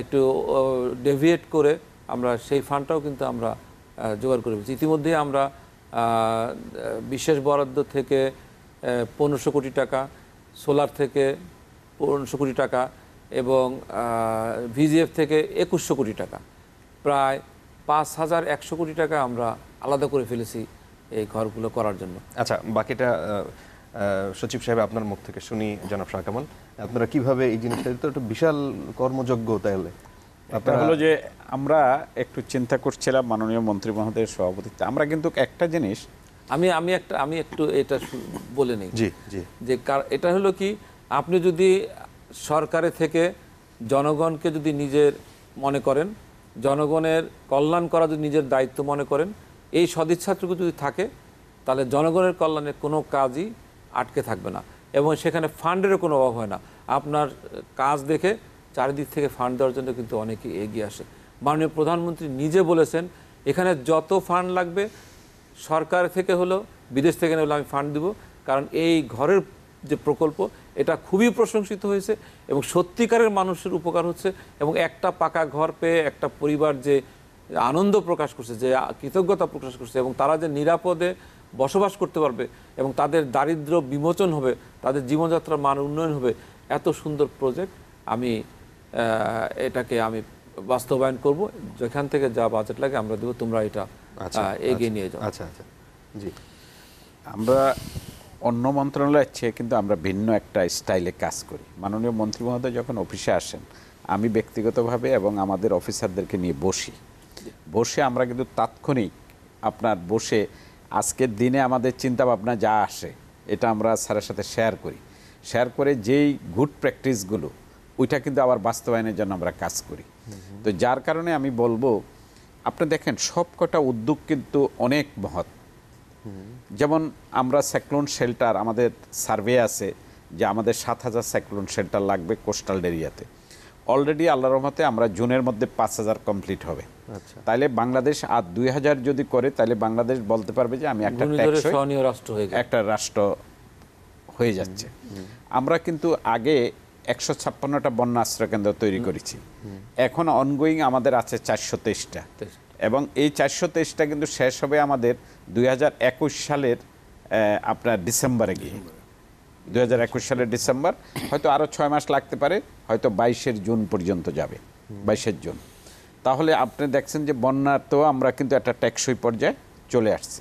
S2: একটু ডেভিয়েট করে আমরা সেই ফান্ডটাও কিন্তু আমরা জোগাড় করে ফেলছি ইতিমধ্যে আমরা বিশেষ বরাদ্দ থেকে পনেরোশো কোটি টাকা সোলার থেকে পনেরোশো কোটি টাকা এবং ভিজিএফ থেকে একুশশো কোটি টাকা প্রায় পাঁচ হাজার একশো কোটি টাকা আমরা
S1: আলাদা করে ফেলেছি এই ঘরগুলো করার জন্য আচ্ছা বাকিটা সচিব সাহেব আপনার মুখ থেকে শুনি জনাব শাহ কামাল আপনারা কিভাবে এই জিনিসটা তো একটা বিশাল কর্মযোগ্য তাহলে আপনার হলো যে আমরা একটু চিন্তা করছিলাম মাননীয় মন্ত্রী মহোদয়ের
S2: সভাপতিত্বে আমরা কিন্তু একটা জিনিস আমি আমি একটা আমি একটু এটা বলে নিই জি জি যে এটা হলো কি আপনি যদি সরকারে থেকে জনগণকে যদি নিজের মনে করেন জনগণের কল্যাণ করা যদি নিজের দায়িত্ব মনে করেন এই সদিচ্ছাটুকু যদি থাকে তাহলে জনগণের কল্যাণে কোনো কাজই আটকে থাকবে না এবং সেখানে ফান্ডেরও কোনো অভাব হয় না আপনার কাজ দেখে চারিদিক থেকে ফান্ড দেওয়ার জন্য কিন্তু অনেকেই এগিয়ে আসে মাননীয় প্রধানমন্ত্রী নিজে বলেছেন এখানে যত ফান্ড লাগবে সরকার থেকে হলো বিদেশ থেকে হলে আমি ফান্ড দিব কারণ এই ঘরের যে প্রকল্প এটা খুবই প্রশংসিত হয়েছে এবং সত্যিকারের মানুষের উপকার হচ্ছে এবং একটা পাকা ঘর পেয়ে একটা পরিবার যে আনন্দ প্রকাশ করছে যে কৃতজ্ঞতা প্রকাশ করছে এবং তারা যে নিরাপদে বসবাস করতে পারবে এবং তাদের দারিদ্র বিমোচন হবে তাদের জীবনযাত্রার মান উন্নয়ন হবে এত সুন্দর প্রজেক্ট আমি এটাকে আমি বাস্তবায়ন করব যেখান থেকে যা বাজেট লাগে আমরা দেবো তোমরা এটা আচ্ছা, এগিয়ে আচ্ছা, নিয়ে
S3: যাও আচ্ছা আচ্ছা জি আমরা অন্য মন্ত্রণালয়ের চেয়ে কিন্তু আমরা ভিন্ন একটা স্টাইলে কাজ করি মাননীয় মন্ত্রী মহোদয় যখন অফিসে আসেন আমি ব্যক্তিগতভাবে এবং আমাদের অফিসারদেরকে নিয়ে বসি বসে আমরা কিন্তু তাৎক্ষণিক আপনার বসে আজকের দিনে আমাদের চিন্তা ভাবনা যা আসে এটা আমরা স্যারের সাথে শেয়ার করি শেয়ার করে যেই গুড প্র্যাকটিসগুলো ওইটা কিন্তু আবার বাস্তবায়নের জন্য আমরা কাজ করি তো যার কারণে আমি বলবো আপনি দেখেন সবকটা উদ্যোগ কিন্তু অনেক মহৎ যেমন আমরা সাইক্লোন শেল্টার আমাদের সার্ভে আছে যে আমাদের সাত হাজার সাইক্লোন শেল্টার লাগবে কোস্টাল এরিয়াতে অলরেডি আল্লাহ রহমতে আমরা জুনের মধ্যে পাঁচ হাজার কমপ্লিট হবে আচ্ছা। তাহলে বাংলাদেশ আর দুই হাজার যদি করে তাহলে বাংলাদেশ বলতে পারবে যে আমি একটা একটা রাষ্ট্র হয়ে যাচ্ছে আমরা কিন্তু আগে একশো ছাপ্পান্নটা বন্যা কেন্দ্র তৈরি করেছি এখন অনগোয়িং আমাদের আছে চারশো তেইশটা এবং এই চারশো তেইশটা কিন্তু শেষ হবে আমাদের দুই সালের আপনার ডিসেম্বরে গিয়ে দু সালের ডিসেম্বর হয়তো আরও ছয় মাস লাগতে পারে হয়তো বাইশের জুন পর্যন্ত যাবে বাইশের জুন তাহলে আপনি দেখছেন যে বন্যার তো আমরা কিন্তু একটা ট্যাক্সই পর্যায়ে চলে আসছি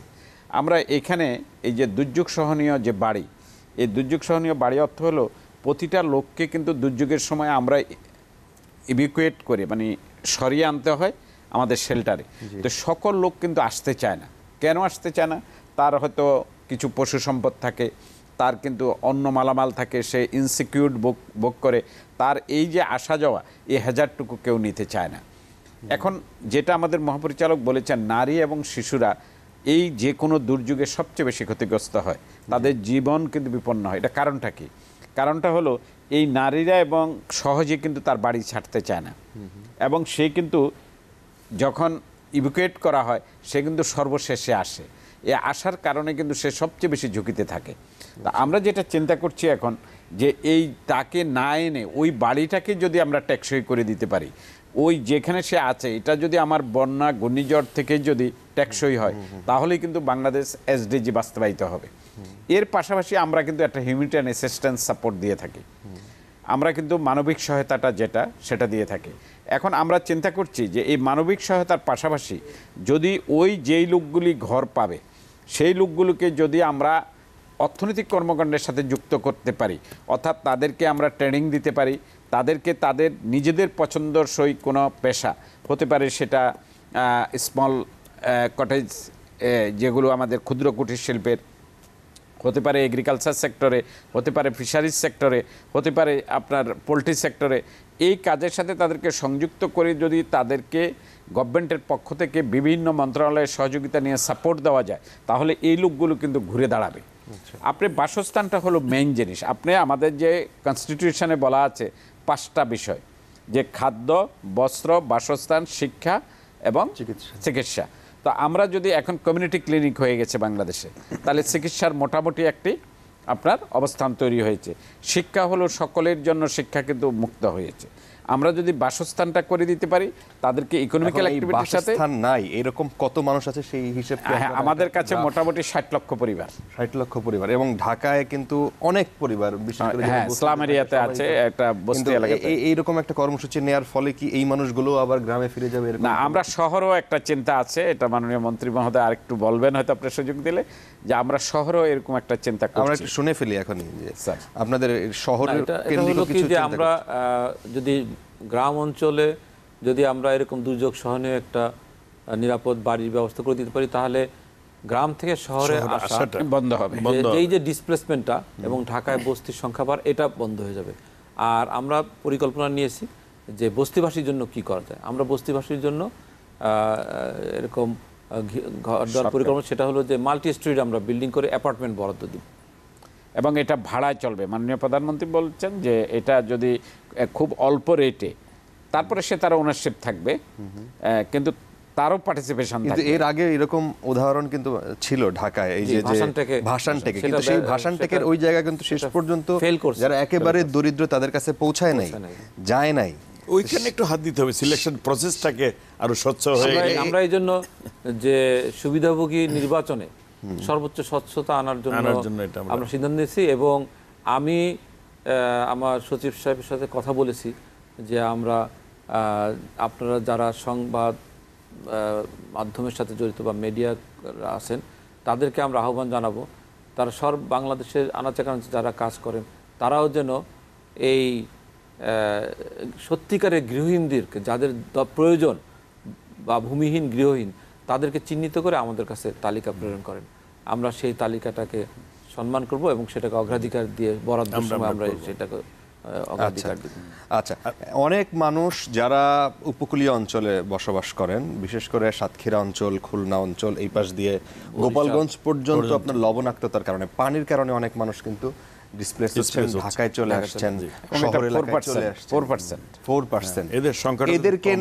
S3: আমরা এখানে এই যে দুর্যোগ সহনীয় যে বাড়ি এই দুর্যোগ সহনীয় বাড়ি অর্থ হলো প্রতিটা লোককে কিন্তু দুর্যোগের সময় আমরা ইভিকুয়েট করে মানে সরিয়ে আনতে হয় আমাদের শেল্টারে তো সকল লোক কিন্তু আসতে চায় না কেন আসতে চায় না তার হয়তো কিছু পশু সম্পদ থাকে তার কিন্তু অন্য মালামাল থাকে সে ইনসিকিউর বুক বুক করে তার এই যে আসা যাওয়া এই হাজারটুকু কেউ নিতে চায় না এখন যেটা আমাদের মহাপরিচালক বলেছেন নারী এবং শিশুরা এই যে কোনো দুর্যোগে সবচেয়ে বেশি ক্ষতিগ্রস্ত হয় তাদের জীবন কিন্তু বিপন্ন হয় এটা কারণটা কি কারণটা হলো এই নারীরা এবং সহজে কিন্তু তার বাড়ি ছাড়তে চায় না এবং সে কিন্তু যখন ইভুকেট করা হয় সে কিন্তু সর্বশেষে আসে এ আসার কারণে কিন্তু সে সবচেয়ে বেশি ঝুঁকিতে থাকে তা আমরা যেটা চিন্তা করছি এখন যে এই তাকে না এনে ওই বাড়িটাকে যদি আমরা টেকসই করে দিতে পারি ওই যেখানে সে আছে এটা যদি আমার বন্যা ঘূর্ণিঝড় থেকে যদি টেকসই হয় তাহলেই কিন্তু বাংলাদেশ এসডিজি বাস্তবায়িত হবে এর পাশাপাশি আমরা কিন্তু একটা হিউম্যানিটারিয়ান অ্যাসিস্ট্যান্স সাপোর্ট দিয়ে থাকি আমরা কিন্তু মানবিক সহায়তাটা যেটা সেটা দিয়ে থাকি এখন আমরা চিন্তা করছি যে এই মানবিক সহায়তার পাশাপাশি যদি ওই যেই লোকগুলি ঘর পাবে সেই লোকগুলোকে যদি আমরা অর্থনৈতিক কর্মকাণ্ডের সাথে যুক্ত করতে পারি অর্থাৎ তাদেরকে আমরা ট্রেনিং দিতে পারি তাদেরকে তাদের নিজেদের সই কোনো পেশা হতে পারে সেটা স্মল কটেজ যেগুলো আমাদের ক্ষুদ্র কুটির শিল্পের হতে পারে এগ্রিকালচার সেক্টরে হতে পারে ফিশারিজ সেক্টরে হতে পারে আপনার পোলট্রি সেক্টরে এই কাজের সাথে তাদেরকে সংযুক্ত করে যদি তাদেরকে গভর্নমেন্টের পক্ষ থেকে বিভিন্ন মন্ত্রণালয়ের সহযোগিতা নিয়ে সাপোর্ট দেওয়া যায় তাহলে এই লোকগুলো কিন্তু ঘুরে দাঁড়াবে আচ্ছা। আপনি বাসস্থানটা হলো মেইন জিনিস আপনি আমাদের যে কনস্টিটিউশনে বলা আছে পাঁচটা বিষয় যে খাদ্য বস্ত্র বাসস্থান শিক্ষা এবং চিকিৎসা তো আমরা যদি এখন কমিউনিটি ক্লিনিক হয়ে গেছে বাংলাদেশে তাহলে চিকিৎসার মোটামুটি একটি আপনার অবস্থান তৈরি হয়েছে শিক্ষা হলো সকলের জন্য শিক্ষা কিন্তু মুক্ত হয়েছে আমরা যদি বাসস্থানটা করে দিতে পারি তাদেরকে ইকোনমিক্যাল অ্যাক্টিভিটির সাথে
S1: নাই এরকম কত মানুষ আছে সেই হিসেবে হ্যাঁ, আমাদের কাছে মোটামুটি ষাট লক্ষ পরিবার ষাট লক্ষ পরিবার এবং ঢাকায় কিন্তু অনেক পরিবার বিশেষ হ্যাঁ, করে হ্যাঁ, ইসলাম এরিয়াতে আছে একটা বস্তি এলাকাতে এইরকম একটা কর্মসূচি নেওয়ার ফলে কি এই মানুষগুলো আবার গ্রামে ফিরে যাবে না আমরা
S3: শহরও একটা চিন্তা আছে এটা
S1: মাননীয় মন্ত্রী মহোদয়
S3: আর একটু বলবেন হয়তো আপনার সুযোগ দিলে যে আমরা শহরও এরকম একটা চিন্তা করছি আমরা শুনে ফেলি এখন যে
S1: আপনাদের শহরের কেন্দ্রিক কিছু যে আমরা
S2: যদি গ্রাম অঞ্চলে যদি আমরা এরকম দুর্যোগ সহনীয় একটা নিরাপদ বাড়ির ব্যবস্থা করে দিতে পারি তাহলে গ্রাম থেকে শহরে আসা বন্ধ হবে এই যে ডিসপ্লেসমেন্টটা এবং ঢাকায় বস্তির সংখ্যা বাড় এটা বন্ধ হয়ে যাবে আর আমরা পরিকল্পনা নিয়েছি যে বস্তিবাসীর জন্য কি করা যায় আমরা বস্তিবাসীর জন্য এরকম ঘর পরিকল্পনা সেটা হলো যে মাল্টি স্ট্রিট আমরা বিল্ডিং করে অ্যাপার্টমেন্ট বরাদ্দ দিই এবং এটা ভাড়ায়
S3: চলবে মাননীয় প্রধানমন্ত্রী বলছেন যে এটা যদি খুব অল্প রেটে তারপরে সে তার ওনারশিপ থাকবে কিন্তু তারও পার্টিসিপেশন এর
S1: আগে এরকম উদাহরণ কিন্তু ছিল ঢাকায় এই যে ভাষণ টেকে কিন্তু সেই ভাষণ টেকের ওই জায়গা কিন্তু শেষ পর্যন্ত যারা একেবারে দরিদ্র তাদের কাছে পৌঁছায় নাই যায় নাই ওইখানে একটু হাত
S4: দিতে হবে সিলেকশন প্রসেসটাকে আরো স্বচ্ছ হয়ে আমরা
S2: এই জন্য যে সুবিধাভোগী নির্বাচনে সর্বোচ্চ স্বচ্ছতা আনার জন্য আমরা সিদ্ধান্ত নিয়েছি এবং আমি আমার সচিব সাহেবের সাথে কথা বলেছি যে আমরা আপনারা যারা সংবাদ মাধ্যমের সাথে জড়িত বা মিডিয়া আছেন তাদেরকে আমরা আহ্বান জানাবো তারা সর্ব বাংলাদেশের আনাচে কানাচে যারা কাজ করেন তারাও যেন এই সত্যিকারের গৃহহীনদেরকে যাদের প্রয়োজন বা ভূমিহীন গৃহহীন তাদেরকে চিহ্নিত করে আমাদের কাছে তালিকা প্রেরণ করেন আমরা সেই তালিকাটাকে সম্মান করব এবং সেটাকে অগ্রাধিকার দিয়ে
S1: বরাদ্দ সময় আমরা সেটাকে আচ্ছা।, আচ্ছা অনেক মানুষ যারা উপকূলীয় অঞ্চলে বসবাস করেন বিশেষ করে সাতক্ষীরা অঞ্চল খুলনা অঞ্চল এই পাশ দিয়ে গোপালগঞ্জ পর্যন্ত আপনার লবণাক্ততার কারণে পানির কারণে অনেক মানুষ কিন্তু এদেরকে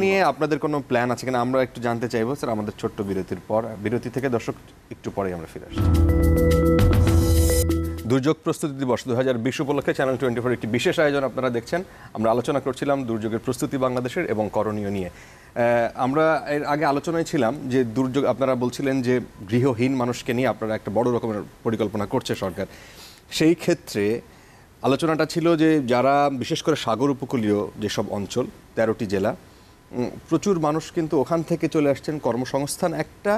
S1: নিয়ে আপনাদের প্ল্যান আছে কিনা আমরা একটু জানতে চাইবো স্যার আমাদের ছোট্ট বিরতির পর বিরতি থেকে দর্শক একটু আমরা ফিরে দুর্যোগ প্রস্তুতি দিবস দু হাজার বিশ উপলক্ষে চ্যানেল টোয়েন্টি ফোর একটি বিশেষ আয়োজন আপনারা দেখছেন আমরা আলোচনা করছিলাম দুর্যোগের প্রস্তুতি বাংলাদেশের এবং করণীয় নিয়ে আমরা এর আগে আলোচনায় ছিলাম যে দুর্যোগ আপনারা বলছিলেন যে গৃহহীন মানুষকে নিয়ে আপনারা একটা বড় রকমের পরিকল্পনা করছে সরকার সেই ক্ষেত্রে আলোচনাটা ছিল যে যারা বিশেষ করে সাগর উপকূলীয় যেসব অঞ্চল তেরোটি জেলা প্রচুর মানুষ কিন্তু ওখান থেকে চলে আসছেন কর্মসংস্থান একটা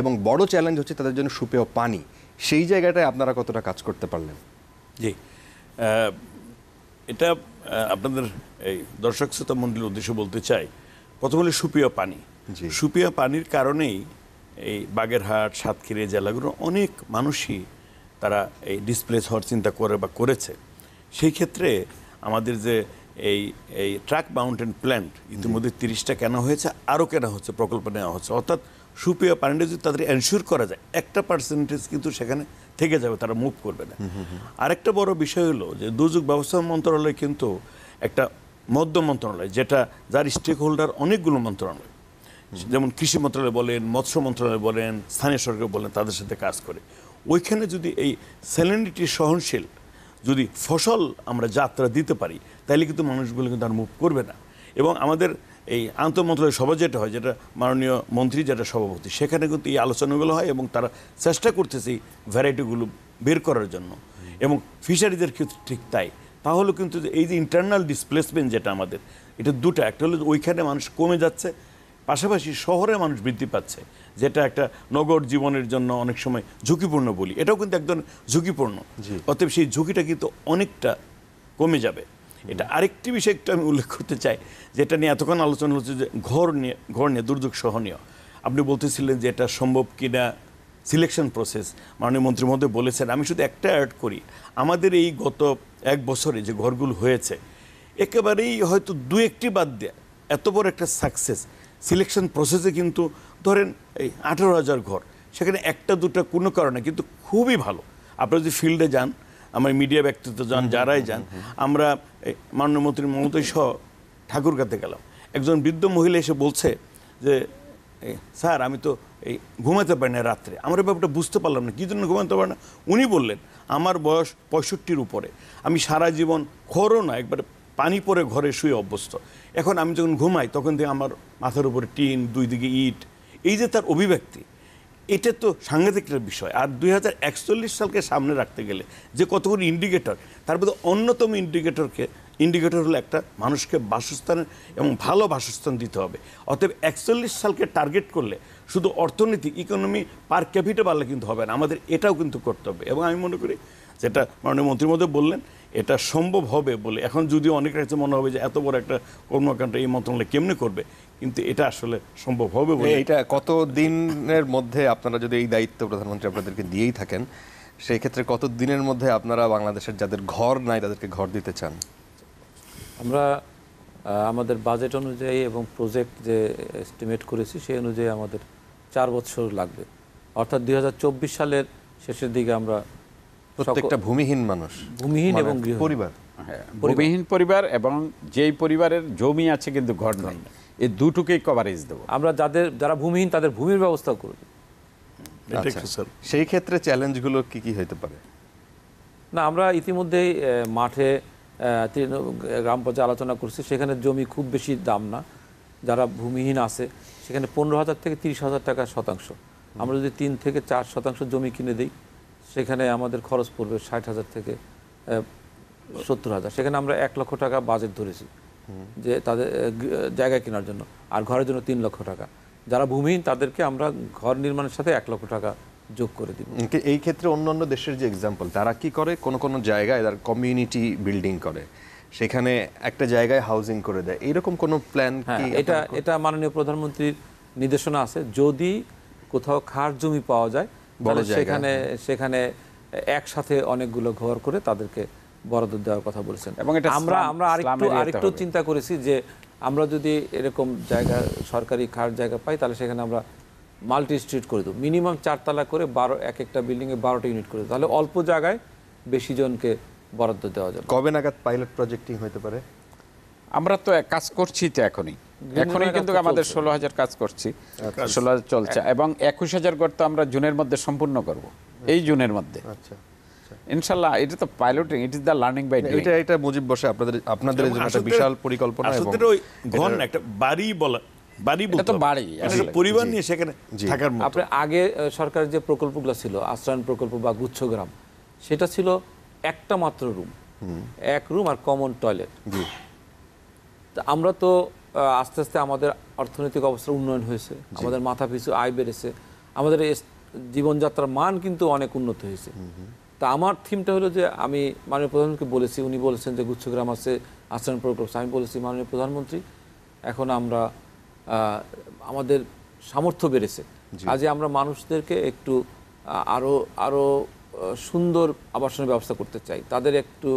S1: এবং বড় চ্যালেঞ্জ হচ্ছে তাদের জন্য সুপেয় পানি সেই জায়গাটায় আপনারা কতটা কাজ করতে পারলেন
S4: জি এটা আপনাদের এই দর্শক শ্রোতা মন্ডলীর উদ্দেশ্যে বলতে চাই প্রথম হলো সুপেয় পানি সুপেয় পানির কারণেই এই বাগেরহাট সাতক্ষীরা জেলাগুলো অনেক মানুষই তারা এই ডিসপ্লেস হওয়ার চিন্তা করে বা করেছে সেই ক্ষেত্রে আমাদের যে এই এই ট্রাক মাউন্টেন প্ল্যান্ট ইতিমধ্যে তিরিশটা কেনা হয়েছে আরও কেনা হচ্ছে প্রকল্প নেওয়া হচ্ছে অর্থাৎ সুপ্রিয় পানিটা যদি তাদের এনশিওর করা যায় একটা পার্সেন্টেজ কিন্তু সেখানে থেকে যাবে তারা মুভ করবে না আরেকটা বড় বিষয় হলো যে দুর্যোগ ব্যবস্থা মন্ত্রণালয় কিন্তু একটা মধ্য মন্ত্রণালয় যেটা যার স্টেক হোল্ডার অনেকগুলো মন্ত্রণালয় যেমন কৃষি মন্ত্রণালয় বলেন মৎস্য মন্ত্রণালয় বলেন স্থানীয় সরকার বলেন তাদের সাথে কাজ করে ওইখানে যদি এই স্যালিনিটি সহনশীল যদি ফসল আমরা যাত্রা দিতে পারি তাহলে কিন্তু মানুষগুলো কিন্তু আর মুভ করবে না এবং আমাদের এই আন্তঃমন্ত্রণালয় সভা যেটা হয় যেটা মাননীয় মন্ত্রী যেটা সভাপতি সেখানে কিন্তু এই আলোচনাগুলো হয় এবং তারা চেষ্টা করতেছে এই ভ্যারাইটিগুলো বের করার জন্য এবং ফিশারিদের ক্ষেত্রে ঠিক তাই তাহলে কিন্তু এই যে ইন্টারনাল ডিসপ্লেসমেন্ট যেটা আমাদের এটা দুটো একটা হলো ওইখানে মানুষ কমে যাচ্ছে পাশাপাশি শহরে মানুষ বৃদ্ধি পাচ্ছে যেটা একটা নগর জীবনের জন্য অনেক সময় ঝুঁকিপূর্ণ বলি এটাও কিন্তু একদম ঝুঁকিপূর্ণ অতএব সেই ঝুঁকিটা কিন্তু অনেকটা কমে যাবে এটা আরেকটি বিষয় একটু আমি উল্লেখ করতে চাই যেটা নিয়ে এতক্ষণ আলোচনা হচ্ছে যে ঘর নিয়ে ঘর নিয়ে দুর্যোগ সহনীয় আপনি বলতেছিলেন যে এটা সম্ভব কিনা সিলেকশন প্রসেস মাননীয় মন্ত্রী মধ্যে বলেছেন আমি শুধু একটা অ্যাড করি আমাদের এই গত এক বছরে যে ঘরগুলো হয়েছে একেবারেই হয়তো দু একটি বাদ দেয় এত বড় একটা সাকসেস সিলেকশন প্রসেসে কিন্তু ধরেন এই আঠেরো হাজার ঘর সেখানে একটা দুটা কোনো কারণে কিন্তু খুবই ভালো আপনারা যদি ফিল্ডে যান আমার মিডিয়া ব্যক্তিত্ব যান যারাই যান আমরা মাননীয় মন্ত্রী মমতাই সহ কাতে গেলাম একজন বৃদ্ধ মহিলা এসে বলছে যে স্যার আমি তো এই ঘুমাতে পারি না রাত্রে আমরা ব্যাপারটা বুঝতে পারলাম না কী জন্য ঘুমাতে পারি না উনি বললেন আমার বয়স পঁয়ষট্টির উপরে আমি সারা জীবন খরো না একবার পানি পরে ঘরে শুয়ে অভ্যস্ত এখন আমি যখন ঘুমাই তখন দেখি আমার মাথার উপরে টিন দুই দিকে ইট এই যে তার অভিব্যক্তি এটা তো সাংঘাতিক একটা বিষয় আর দুই সালকে সামনে রাখতে গেলে যে কতগুলো ইন্ডিকেটর তার মধ্যে অন্যতম ইন্ডিকেটরকে ইন্ডিকেটর হলো একটা মানুষকে বাসস্থান এবং ভালো বাসস্থান দিতে হবে অতএব একচল্লিশ সালকে টার্গেট করলে শুধু অর্থনীতি ইকোনমি পার ক্যাপিটা বাড়লে কিন্তু হবে না আমাদের এটাও কিন্তু করতে হবে এবং আমি মনে করি যেটা মাননীয় মন্ত্রী মধ্যে বললেন এটা সম্ভব হবে বলে এখন যদি অনেকের কাছে মনে হবে যে এত বড় একটা কর্মকাণ্ড এই মন্ত্রণালয় কেমনে করবে কিন্তু এটা আসলে সম্ভব হবে বলে
S1: এটা কত দিনের মধ্যে আপনারা যদি এই দায়িত্ব প্রধানমন্ত্রী আপনাদেরকে দিয়েই থাকেন সেই ক্ষেত্রে কত দিনের মধ্যে আপনারা বাংলাদেশের যাদের ঘর নাই তাদেরকে ঘর দিতে চান
S2: আমরা আমাদের বাজেট অনুযায়ী এবং প্রজেক্ট যে এস্টিমেট করেছি সেই অনুযায়ী আমাদের চার বছর লাগবে অর্থাৎ দুই সালের শেষের দিকে আমরা
S1: প্রত্যেকটা ভূমিহীন মানুষ ভূমিহীন মানে এবং হ্যাঁ, পরিবার
S3: ভূমিহীন পরিবার এবং যেই পরিবারের জমি আছে কিন্তু ঘর নাই
S2: এই দুটোকেই কভারেজ দেবো আমরা যাদের যারা ভূমিহীন তাদের ভূমির ব্যবস্থা করব আচ্ছা।
S1: সেই ক্ষেত্রে চ্যালেঞ্জগুলো কি কি হতে পারে
S2: না আমরা ইতিমধ্যেই মাঠে গ্রাম পর্যায়ে আলোচনা করছি সেখানে জমি খুব বেশি দাম না যারা ভূমিহীন আছে সেখানে পনেরো হাজার থেকে তিরিশ হাজার টাকা শতাংশ আমরা যদি তিন থেকে চার শতাংশ জমি কিনে দিই সেখানে আমাদের খরচ পড়বে ষাট হাজার থেকে সত্তর হাজার সেখানে আমরা এক লক্ষ টাকা বাজেট ধরেছি যে তাদের জায়গা কেনার জন্য আর ঘরের জন্য তিন লক্ষ টাকা যারা ভূমিহীন তাদেরকে আমরা ঘর নির্মাণের সাথে এক লক্ষ টাকা যোগ করে
S1: দিব এই ক্ষেত্রে অন্যান্য দেশের যে এক্সাম্পল তারা কি করে কোন কোন জায়গায় তার কমিউনিটি বিল্ডিং করে সেখানে একটা জায়গায় হাউজিং করে দেয় এইরকম কোনো প্ল্যান এটা এটা মাননীয় প্রধানমন্ত্রীর নির্দেশনা আছে যদি কোথাও খার জমি
S2: পাওয়া যায় সেখানে সেখানে একসাথে অনেকগুলো ঘর করে তাদেরকে বরাদ্দ দেওয়ার কথা বলেছেন এবং আমরা আমরা আরেকটু আরেকটু চিন্তা করেছি যে আমরা যদি এরকম জায়গা সরকারি খাট জায়গা পাই তাহলে সেখানে আমরা মাল্টি স্ট্রিট করে দেবো মিনিমাম চারতলা করে বারো এক একটা বিল্ডিংয়ে বারোটা ইউনিট করে দেবো তাহলে অল্প জায়গায় বেশি জনকে বরাদ্দ দেওয়া যাবে কবে নাগাদ পাইলট প্রজেক্টিং হতে পারে আমরা তো এক কাজ করছি তো এখনই
S3: এখনই কিন্তু আমাদের ষোলো হাজার কাজ করছি ষোলো হাজার চলছে হ্যাঁ। এবং একুশ হাজার গড় তো আমরা জুনের মধ্যে সম্পূর্ণ করব এই আচ্ছা। জুনের মধ্যে আচ্ছা ইনশাআল্লাহ এটা তো piloting it is the
S1: learning by doing এটা এটা মুজিব বসে আপনাদের আপনাদের জন্য একটা বিশাল পরিকল্পনা এবং ওই ঘন একটা
S4: বাড়ি বলা বাড়ি নিয়ে সেখানে থাকার আগে সরকারের
S2: যে প্রকল্পগুলো ছিল আশ্রয়ন প্রকল্প বা গুচ্ছগ্রাম সেটা ছিল একটা মাত্র রুম এক রুম আর কমন টয়লেট আমরা তো আস্তে আস্তে আমাদের অর্থনৈতিক অবস্থার উন্নয়ন হয়েছে আমাদের মাথা পিছু আয় বেড়েছে আমাদের জীবনযাত্রার মান কিন্তু অনেক উন্নত হয়েছে তা আমার থিমটা হলো যে আমি মাননীয় প্রধানমন্ত্রীকে বলেছি উনি বলেছেন যে গুচ্ছগ্রাম আছে আশ্রম প্রকল্প আমি বলেছি মাননীয় প্রধানমন্ত্রী এখন আমরা আমাদের সামর্থ্য বেড়েছে আজকে আমরা মানুষদেরকে একটু আরও আরও সুন্দর আবাসনের ব্যবস্থা করতে চাই তাদের একটু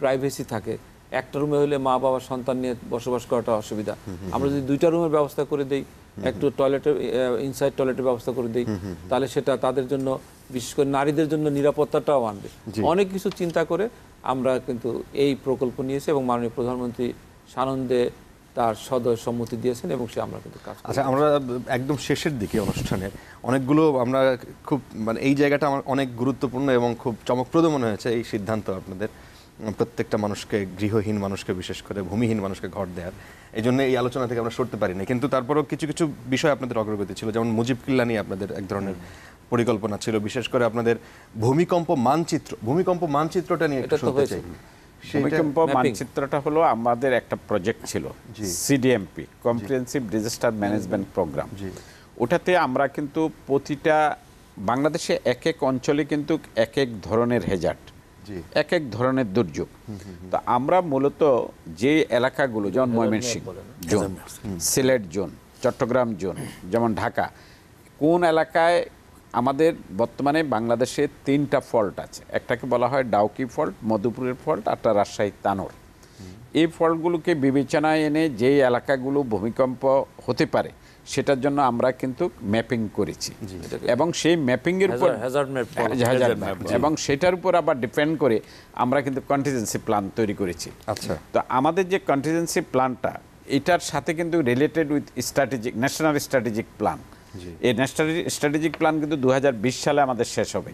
S2: প্রাইভেসি থাকে একটা রুমে হলে মা বাবা সন্তান নিয়ে বসবাস করাটা অসুবিধা আমরা যদি দুইটা রুমের ব্যবস্থা করে দেই একটু টয়লেটের ইনসাইড টয়লেটের ব্যবস্থা করে দেই তাহলে সেটা তাদের জন্য বিশেষ করে নারীদের জন্য নিরাপত্তাটাও আনবে অনেক কিছু চিন্তা করে আমরা কিন্তু এই প্রকল্প নিয়েছি এবং মাননীয় প্রধানমন্ত্রী সানন্দে তার সদয় সম্মতি
S1: দিয়েছেন এবং সে আমরা কিন্তু কাজ আচ্ছা আমরা একদম শেষের দিকে অনুষ্ঠানে অনেকগুলো আমরা খুব মানে এই জায়গাটা আমার অনেক গুরুত্বপূর্ণ এবং খুব চমকপ্রদ মনে হয়েছে এই সিদ্ধান্ত আপনাদের প্রত্যেকটা মানুষকে গৃহহীন মানুষকে বিশেষ করে ভূমিহীন মানুষকে ঘর দেওয়ার এই জন্য এই আলোচনা থেকে আমরা সরতে পারি না কিন্তু তারপরেও কিছু কিছু বিষয় আপনাদের অগ্রগতি ছিল যেমন মুজিব কিল্লা নিয়ে আপনাদের এক ধরনের পরিকল্পনা ছিল বিশেষ করে আপনাদের ভূমিকম্প মানচিত্র ভূমিকম্প মানচিত্রটা নিয়ে একটু শুনতে চাই ভূমিকম্প
S3: মানচিত্রটা হলো আমাদের একটা প্রজেক্ট ছিল CDMP comprehensive disaster management programme ওটাতে আমরা কিন্তু প্রতিটা বাংলাদেশে এক এক অঞ্চলে কিন্তু এক এক ধরনের হেজার্ট এক এক ধরনের দুর্যোগ তো আমরা মূলত যে এলাকাগুলো যেমন Mymensingh zone Sylhet zone Chattogram zone যেমন ঢাকা কোন এলাকায় আমাদের বর্তমানে বাংলাদেশে তিনটা ফল্ট আছে একটাকে বলা হয় ডাউকি ফল্ট মধুপুরের ফল্ট আরটা রাজশাহী তানোর এই ফল্টগুলোকে বিবেচনায় এনে যেই এলাকাগুলো ভূমিকম্প হতে পারে সেটার জন্য আমরা কিন্তু ম্যাপিং করেছি এবং সেই এর উপর হ্যাঁ, এবং সেটার উপর আবার ডিপেন্ড করে আমরা কিন্তু কন্টিজেন্সি প্ল্যান তৈরি করেছি আচ্ছা তো আমাদের যে কন্টিজেন্সি প্ল্যানটা এটার সাথে কিন্তু related with strategic national strategic plan এই স্ট্র্যাটেজিক প্ল্যান কিন্তু দু সালে আমাদের শেষ হবে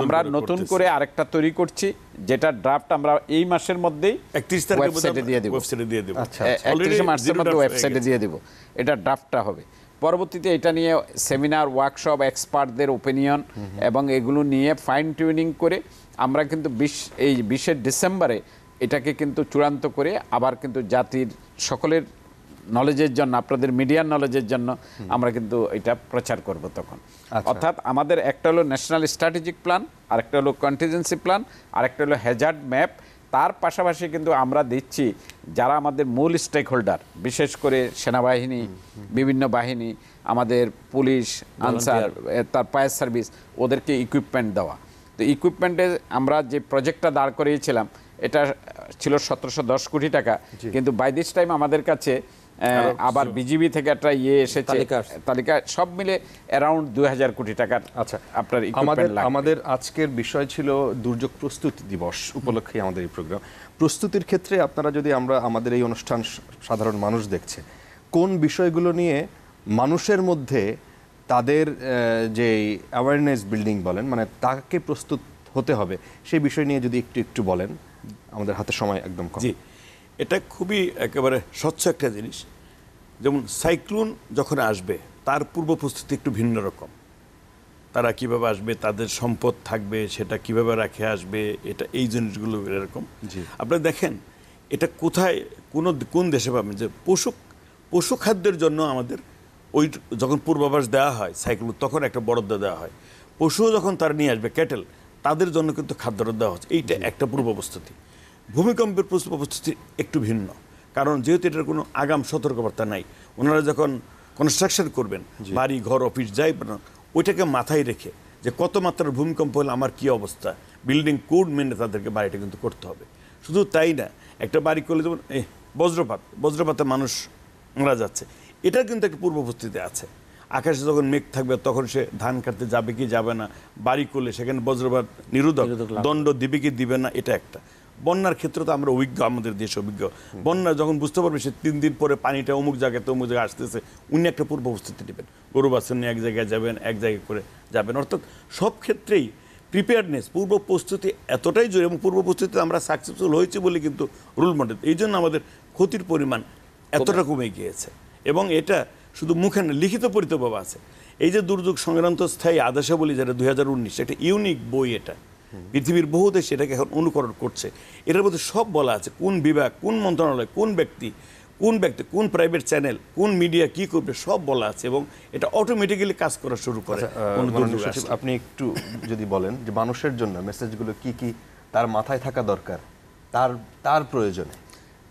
S3: আমরা নতুন করে আরেকটা তৈরি করছি যেটা ড্রাফট আমরা এই মাসের মধ্যেই ওয়েবসাইটে দিয়ে দেবো আচ্ছা, আচ্ছা। একত্রিশে মার্চের মধ্যে ওয়েবসাইটে দিয়ে দেবো এটা ড্রাফটটা হবে পরবর্তীতে এটা নিয়ে সেমিনার ওয়ার্কশপ এক্সপার্টদের ওপিনিয়ন এবং এগুলো নিয়ে ফাইন টিউনিং করে আমরা কিন্তু বিশ এই বিশের ডিসেম্বরে এটাকে কিন্তু চূড়ান্ত করে আবার কিন্তু জাতির সকলের নলেজের জন্য আপনাদের মিডিয়ার নলেজের জন্য আমরা কিন্তু এটা প্রচার করব তখন আচ্ছা। অর্থাৎ আমাদের একটা হলো ন্যাশনাল স্ট্র্যাটেজিক প্ল্যান আরেকটা হলো কন্টিজেন্সি প্ল্যান আরেকটা হলো হ্যাজার্ড ম্যাপ তার পাশাপাশি কিন্তু আমরা দিচ্ছি যারা আমাদের মূল স্টেক হোল্ডার বিশেষ করে সেনাবাহিনী বিভিন্ন বাহিনী আমাদের পুলিশ আনসার তার ফায়ার সার্ভিস ওদেরকে ইকুইপমেন্ট দেওয়া তো ইকুইপমেন্টে আমরা যে প্রজেক্টটা দাঁড় করিয়েছিলাম এটা ছিল সতেরোশো দশ কোটি টাকা কিন্তু বাই দিস টাইম আমাদের কাছে আবার বিজিবি থেকে একটা ইয়ে এসেছে তালিকা সব মিলে অ্যারাউন্ড দুই হাজার কোটি টাকার
S1: আচ্ছা আপনার আমাদের আমাদের আজকের বিষয় ছিল দুর্যোগ প্রস্তুতি দিবস উপলক্ষে আমাদের এই প্রোগ্রাম প্রস্তুতির ক্ষেত্রে আপনারা যদি আমরা আমাদের এই অনুষ্ঠান সাধারণ মানুষ দেখছে কোন বিষয়গুলো নিয়ে মানুষের মধ্যে তাদের যে অ্যাওয়ারনেস বিল্ডিং বলেন মানে তাকে প্রস্তুত হতে হবে সেই বিষয় নিয়ে যদি একটু একটু বলেন
S4: আমাদের হাতে সময় একদম কম জি এটা খুবই একেবারে স্বচ্ছ একটা জিনিস যেমন সাইক্লোন যখন আসবে তার পূর্ব প্রস্তুতি একটু ভিন্ন রকম তারা কিভাবে আসবে তাদের সম্পদ থাকবে সেটা কিভাবে রাখে আসবে এটা এই জিনিসগুলো এরকম আপনারা দেখেন এটা কোথায় কোন কোন দেশে পাবেন যে পশু পশু খাদ্যের জন্য আমাদের ওই যখন পূর্বাভাস দেওয়া হয় সাইক্লোন তখন একটা বরাদ্দ দেওয়া হয় পশুও যখন তারা নিয়ে আসবে ক্যাটেল তাদের জন্য কিন্তু খাদ্যটা দেওয়া হচ্ছে এইটা একটা পূর্ব প্রস্তুতি ভূমিকম্পের প্রস্তুত অবস্থিতি একটু ভিন্ন কারণ যেহেতু এটার কোনো আগাম সতর্কবার্তা নাই ওনারা যখন কনস্ট্রাকশন করবেন বাড়ি ঘর অফিস যাই ওইটাকে মাথায় রেখে যে কত মাত্রার ভূমিকম্প হলে আমার কি অবস্থা বিল্ডিং কোড মেনে তাদেরকে বাড়িটা কিন্তু করতে হবে শুধু তাই না একটা বাড়ি করলে যেমন এ বজ্রপাত বজ্রপাতে মানুষ মারা যাচ্ছে এটার কিন্তু একটা পূর্বপ্রস্তুতি আছে আকাশে যখন মেঘ থাকবে তখন সে ধান কাটতে যাবে কি যাবে না বাড়ি করলে সেখানে বজ্রপাত নিরোধক দণ্ড দিবে কি দিবে না এটা একটা বন্যার ক্ষেত্রে তো আমরা অভিজ্ঞ আমাদের দেশ অভিজ্ঞ বন্যা যখন বুঝতে পারবে সে তিন দিন পরে পানিটা অমুক জায়গায় অমুক জায়গায় আসতেছে উনি একটা পূর্ব প্রস্তুতি নেবেন গরু বাসন এক জায়গায় যাবেন এক জায়গায় করে যাবেন অর্থাৎ সব ক্ষেত্রেই প্রিপেয়ারনেস পূর্ব প্রস্তুতি এতটাই জোর এবং পূর্ব প্রস্তুতিতে আমরা সাকসেসফুল হয়েছি বলে কিন্তু রুল মডেল এই জন্য আমাদের ক্ষতির পরিমাণ এতটা কমে গিয়েছে এবং এটা শুধু মুখে না লিখিত পরিতভাবে আছে এই যে দুর্যোগ সংক্রান্ত স্থায়ী আদেশাবলী যেটা দুই হাজার উনিশ একটা ইউনিক বই এটা পৃথিবীর বহু দেশ এটাকে এখন অনুকরণ করছে এটার মধ্যে সব বলা আছে কোন বিভাগ কোন মন্ত্রণালয় কোন ব্যক্তি কোন ব্যক্তি কোন প্রাইভেট চ্যানেল কোন মিডিয়া কি করবে সব বলা আছে এবং এটা অটোমেটিক্যালি কাজ করা শুরু করে আচ্ছা,
S1: আপনি একটু যদি বলেন যে মানুষের জন্য মেসেজগুলো কি কি তার মাথায় থাকা দরকার তার তার প্রয়োজনে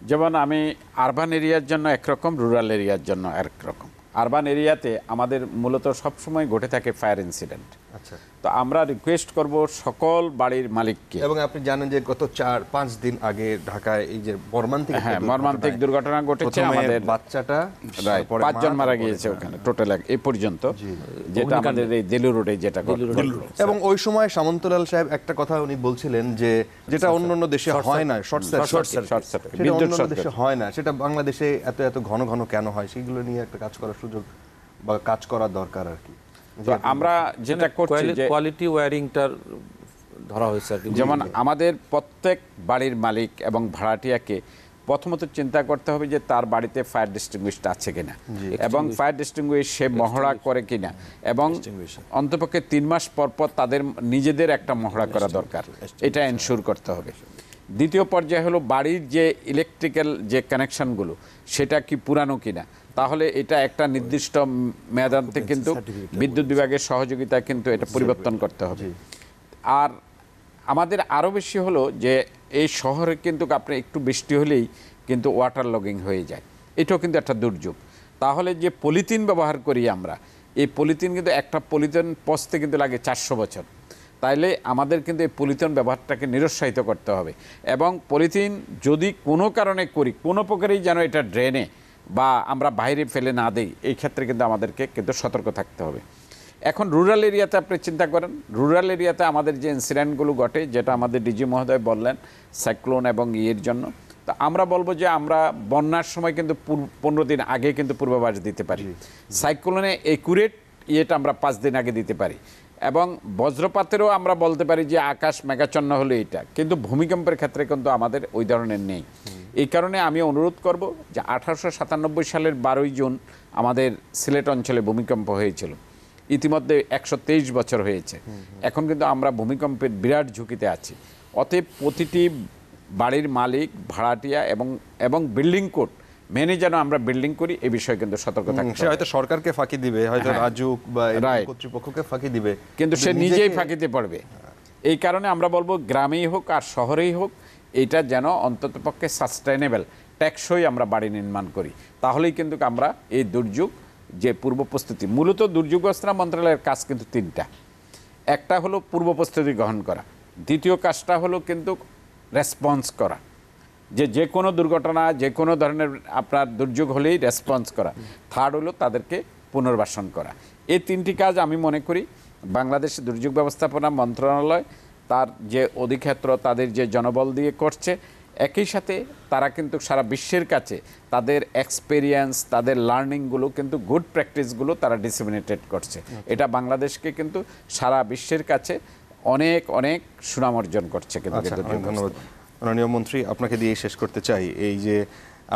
S1: যেমন আমি আরবান এরিয়ার জন্য একরকম রুরাল
S3: এরিয়ার জন্য একরকম আরবান এরিয়াতে আমাদের মূলত সবসময় ঘটে থাকে ফায়ার ইনসিডেন্ট
S4: আচ্ছা।
S1: তো আমরা রিকোয়েস্ট করব সকল বাড়ির মালিককে এবং আপনি জানেন যে গত চার পাঁচ দিন আগে ঢাকায় এই যে মর্মান্তিক হ্যাঁ মর্মান্তিক দুর্ঘটনা ঘটেছে আমাদের বাচ্চাটা পাঁচজন মারা
S3: গিয়েছে হ্যাঁ। ওখানে টোটাল এক এ পর্যন্ত যেটা আমাদের এই দেলু রোডে যেটা
S1: এবং ওই সময় সামন্তলাল সাহেব একটা কথা উনি বলছিলেন যে যেটা অন্য অন্য দেশে হয় না শর্ট সার্কিট শর্ট সার্কিট বিদ্যুৎ দেশে হয় না সেটা বাংলাদেশে এত এত ঘন ঘন কেন হয় সেগুলো নিয়ে একটা কাজ করার সুযোগ বা কাজ করা দরকার আর কি আমরা যেটা করছি যে
S2: কোয়ালিটি ওয়্যারিংটার ধরা হয়েছে আর যেমন আমাদের প্রত্যেক
S3: বাড়ির মালিক এবং ভাড়াটিয়াকে প্রথমত চিন্তা করতে হবে যে তার বাড়িতে ফায়ার ডিস্টিংগুইশটা আছে কিনা এবং ফায়ার ডিস্টিংগুইশ সে মহড়া করে কিনা এবং অন্তপক্ষে তিন মাস পর পর তাদের নিজেদের একটা মহড়া করা দরকার এটা এনশোর করতে হবে দ্বিতীয় পর্যায়ে হলো বাড়ির যে ইলেকট্রিক্যাল যে কানেকশানগুলো সেটা কি পুরানো কিনা তাহলে এটা একটা নির্দিষ্ট মেয়াদান্তে কিন্তু বিদ্যুৎ বিভাগের সহযোগিতা কিন্তু এটা পরিবর্তন করতে হবে আর আমাদের আরও বেশি হলো যে এই শহরে কিন্তু আপনি একটু বৃষ্টি হলেই কিন্তু ওয়াটার লগিং হয়ে যায় এটাও কিন্তু একটা দুর্যোগ তাহলে যে পলিথিন ব্যবহার করি আমরা এই পলিথিন কিন্তু একটা পলিথিন পচতে কিন্তু লাগে চারশো বছর তাইলে আমাদের কিন্তু এই পলিথিন ব্যবহারটাকে নিরুৎসাহিত করতে হবে এবং পলিথিন যদি কোনো কারণে করি কোনো প্রকারেই যেন এটা ড্রেনে বা আমরা বাইরে ফেলে না দেই এই ক্ষেত্রে কিন্তু আমাদেরকে কিন্তু সতর্ক থাকতে হবে এখন রুরাল এরিয়াতে আপনি চিন্তা করেন রুরাল এরিয়াতে আমাদের যে ইনসিডেন্টগুলো ঘটে যেটা আমাদের ডিজি মহোদয় বললেন সাইক্লোন এবং ইয়ের জন্য তো আমরা বলবো যে আমরা বন্যার সময় কিন্তু পনেরো দিন আগে কিন্তু পূর্বাভাস দিতে পারি সাইক্লোনে একুরেট ইয়েটা আমরা পাঁচ দিন আগে দিতে পারি এবং বজ্রপাতেরও আমরা বলতে পারি যে আকাশ মেঘাচ্ছন্ন হলে এটা কিন্তু ভূমিকম্পের ক্ষেত্রে কিন্তু আমাদের ওই ধরনের নেই এই কারণে আমি অনুরোধ করব যে আঠারোশো সাতানব্বই সালের বারোই জুন আমাদের সিলেট অঞ্চলে ভূমিকম্প হয়েছিল ইতিমধ্যে একশো তেইশ বছর হয়েছে এখন কিন্তু আমরা ভূমিকম্পের বিরাট ঝুঁকিতে আছি অতএব প্রতিটি বাড়ির মালিক ভাড়াটিয়া এবং এবং বিল্ডিং কোড মেনে যেন আমরা বিল্ডিং করি এ বিষয়ে কিন্তু সতর্ক থাকতে সে
S1: হয়তো সরকারকে ফাঁকি দিবে হয়তো হ্যাঁ। রাজুক বা কর্তৃপক্ষকে ফাঁকি দিবে
S3: কিন্তু সে নিজেই ফাঁকিতে পড়বে এই কারণে আমরা বলবো গ্রামেই হোক আর শহরেই হোক এটা যেন অন্ততপক্ষে সাস্টেনেবল ট্যাক্সই আমরা বাড়ি নির্মাণ করি তাহলেই কিন্তু আমরা এই দুর্যোগ যে পূর্ব প্রস্তুতি মূলত দুর্যোগস্থনা মন্ত্রণালয়ের কাজ কিন্তু তিনটা একটা হলো পূর্ব প্রস্তুতি গ্রহণ করা দ্বিতীয় কাজটা হলো কিন্তু রেসপন্স করা যে যে কোনো দুর্ঘটনা যে কোনো ধরনের আপনার দুর্যোগ হলেই রেসপন্স করা থার্ড হলো তাদেরকে পুনর্বাসন করা এই তিনটি কাজ আমি মনে করি বাংলাদেশ দুর্যোগ ব্যবস্থাপনা মন্ত্রণালয় তার যে অধিক্ষেত্র তাদের যে জনবল দিয়ে করছে একই সাথে তারা কিন্তু সারা বিশ্বের কাছে তাদের এক্সপেরিয়েন্স তাদের লার্নিংগুলো কিন্তু গুড প্র্যাকটিসগুলো তারা ডিসিমিনেটেড করছে আচ্ছা। এটা বাংলাদেশকে কিন্তু
S1: সারা বিশ্বের কাছে অনেক অনেক সুনাম অর্জন করছে কিন্তু আচ্ছা, ধন্যবাদ মাননীয় মন্ত্রী আপনাকে দিয়েই শেষ করতে চাই এই যে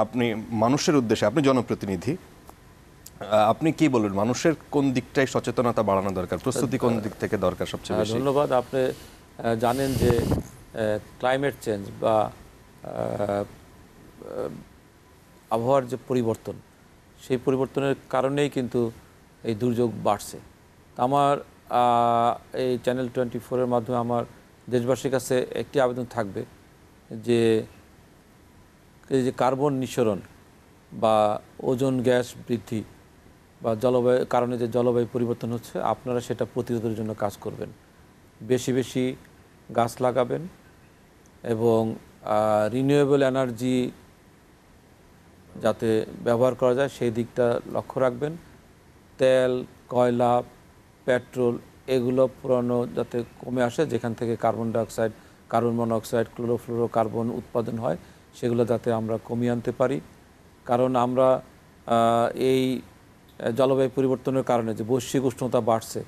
S1: আপনি মানুষের উদ্দেশ্যে আপনি জনপ্রতিনিধি আপনি কি বলবেন মানুষের কোন দিকটাই সচেতনতা বাড়ানো দরকার প্রস্তুতি কোন দিক থেকে দরকার সবচেয়ে হ্যাঁ, বেশি
S2: ধন্যবাদ আপনি জানেন যে ক্লাইমেট চেঞ্জ বা আবহাওয়ার যে পরিবর্তন সেই পরিবর্তনের কারণেই কিন্তু এই দুর্যোগ বাড়ছে আমার এই চ্যানেল টোয়েন্টি ফোরের মাধ্যমে আমার দেশবাসীর কাছে একটি আবেদন থাকবে যে এই যে কার্বন নিঃসরণ বা ওজন গ্যাস বৃদ্ধি বা জলবায়ু কারণে যে জলবায়ু পরিবর্তন হচ্ছে আপনারা সেটা প্রতিরোধের জন্য কাজ করবেন বেশি বেশি গাছ লাগাবেন এবং রিনিউয়েবল এনার্জি যাতে ব্যবহার করা যায় সেই দিকটা লক্ষ্য রাখবেন তেল কয়লা পেট্রোল এগুলো পুরানো যাতে কমে আসে যেখান থেকে carbon dioxide carbon monoxide carbon উৎপাদন হয় সেগুলো যাতে আমরা কমিয়ে আনতে পারি কারণ আমরা এই জলবায়ু পরিবর্তনের কারণে যে বৈশ্বিক উষ্ণতা বাড়ছে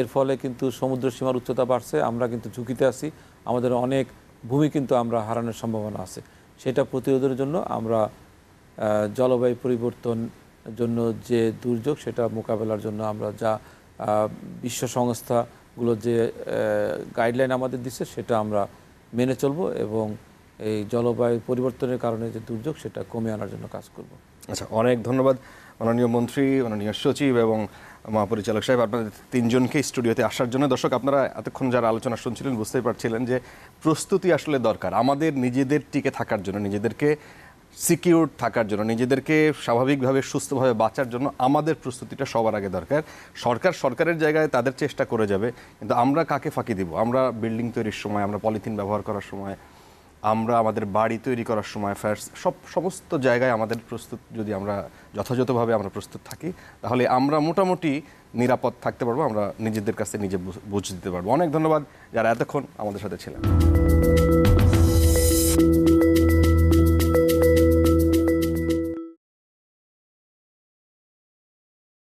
S2: এর ফলে কিন্তু সমুদ্র সীমার উচ্চতা বাড়ছে আমরা কিন্তু ঝুঁকিতে আছি আমাদের অনেক ভূমি কিন্তু আমরা হারানোর সম্ভাবনা আছে সেটা প্রতিরোধের জন্য আমরা জলবায়ু পরিবর্তন জন্য যে দুর্যোগ সেটা মোকাবেলার জন্য আমরা যা বিশ্ব সংস্থাগুলো যে গাইডলাইন আমাদের দিচ্ছে সেটা আমরা মেনে চলবো এবং এই জলবায়ু পরিবর্তনের কারণে যে দুর্যোগ সেটা কমে আনার জন্য কাজ
S1: করব আচ্ছা অনেক ধন্যবাদ মাননীয় মন্ত্রী মাননীয় সচিব এবং মহাপরিচালক সাহেব আপনাদের তিনজনকে স্টুডিওতে আসার জন্য দর্শক আপনারা এতক্ষণ যারা আলোচনা শুনছিলেন বুঝতেই পারছিলেন যে প্রস্তুতি আসলে দরকার আমাদের নিজেদের টিকে থাকার জন্য নিজেদেরকে সিকিউর থাকার জন্য নিজেদেরকে স্বাভাবিকভাবে সুস্থভাবে বাঁচার জন্য আমাদের প্রস্তুতিটা সবার আগে দরকার সরকার সরকারের জায়গায় তাদের চেষ্টা করে যাবে কিন্তু আমরা কাকে ফাঁকি দিব আমরা বিল্ডিং তৈরির সময় আমরা পলিথিন ব্যবহার করার সময় আমরা আমাদের বাড়ি তৈরি করার সময় ফ্যার্স সব সমস্ত জায়গায় আমাদের প্রস্তুত যদি আমরা যথাযথভাবে আমরা প্রস্তুত থাকি তাহলে আমরা মোটামুটি নিরাপদ থাকতে পারবো আমরা নিজেদের কাছে নিজে বুঝ দিতে পারবো অনেক ধন্যবাদ যারা এতক্ষণ আমাদের সাথে ছিলেন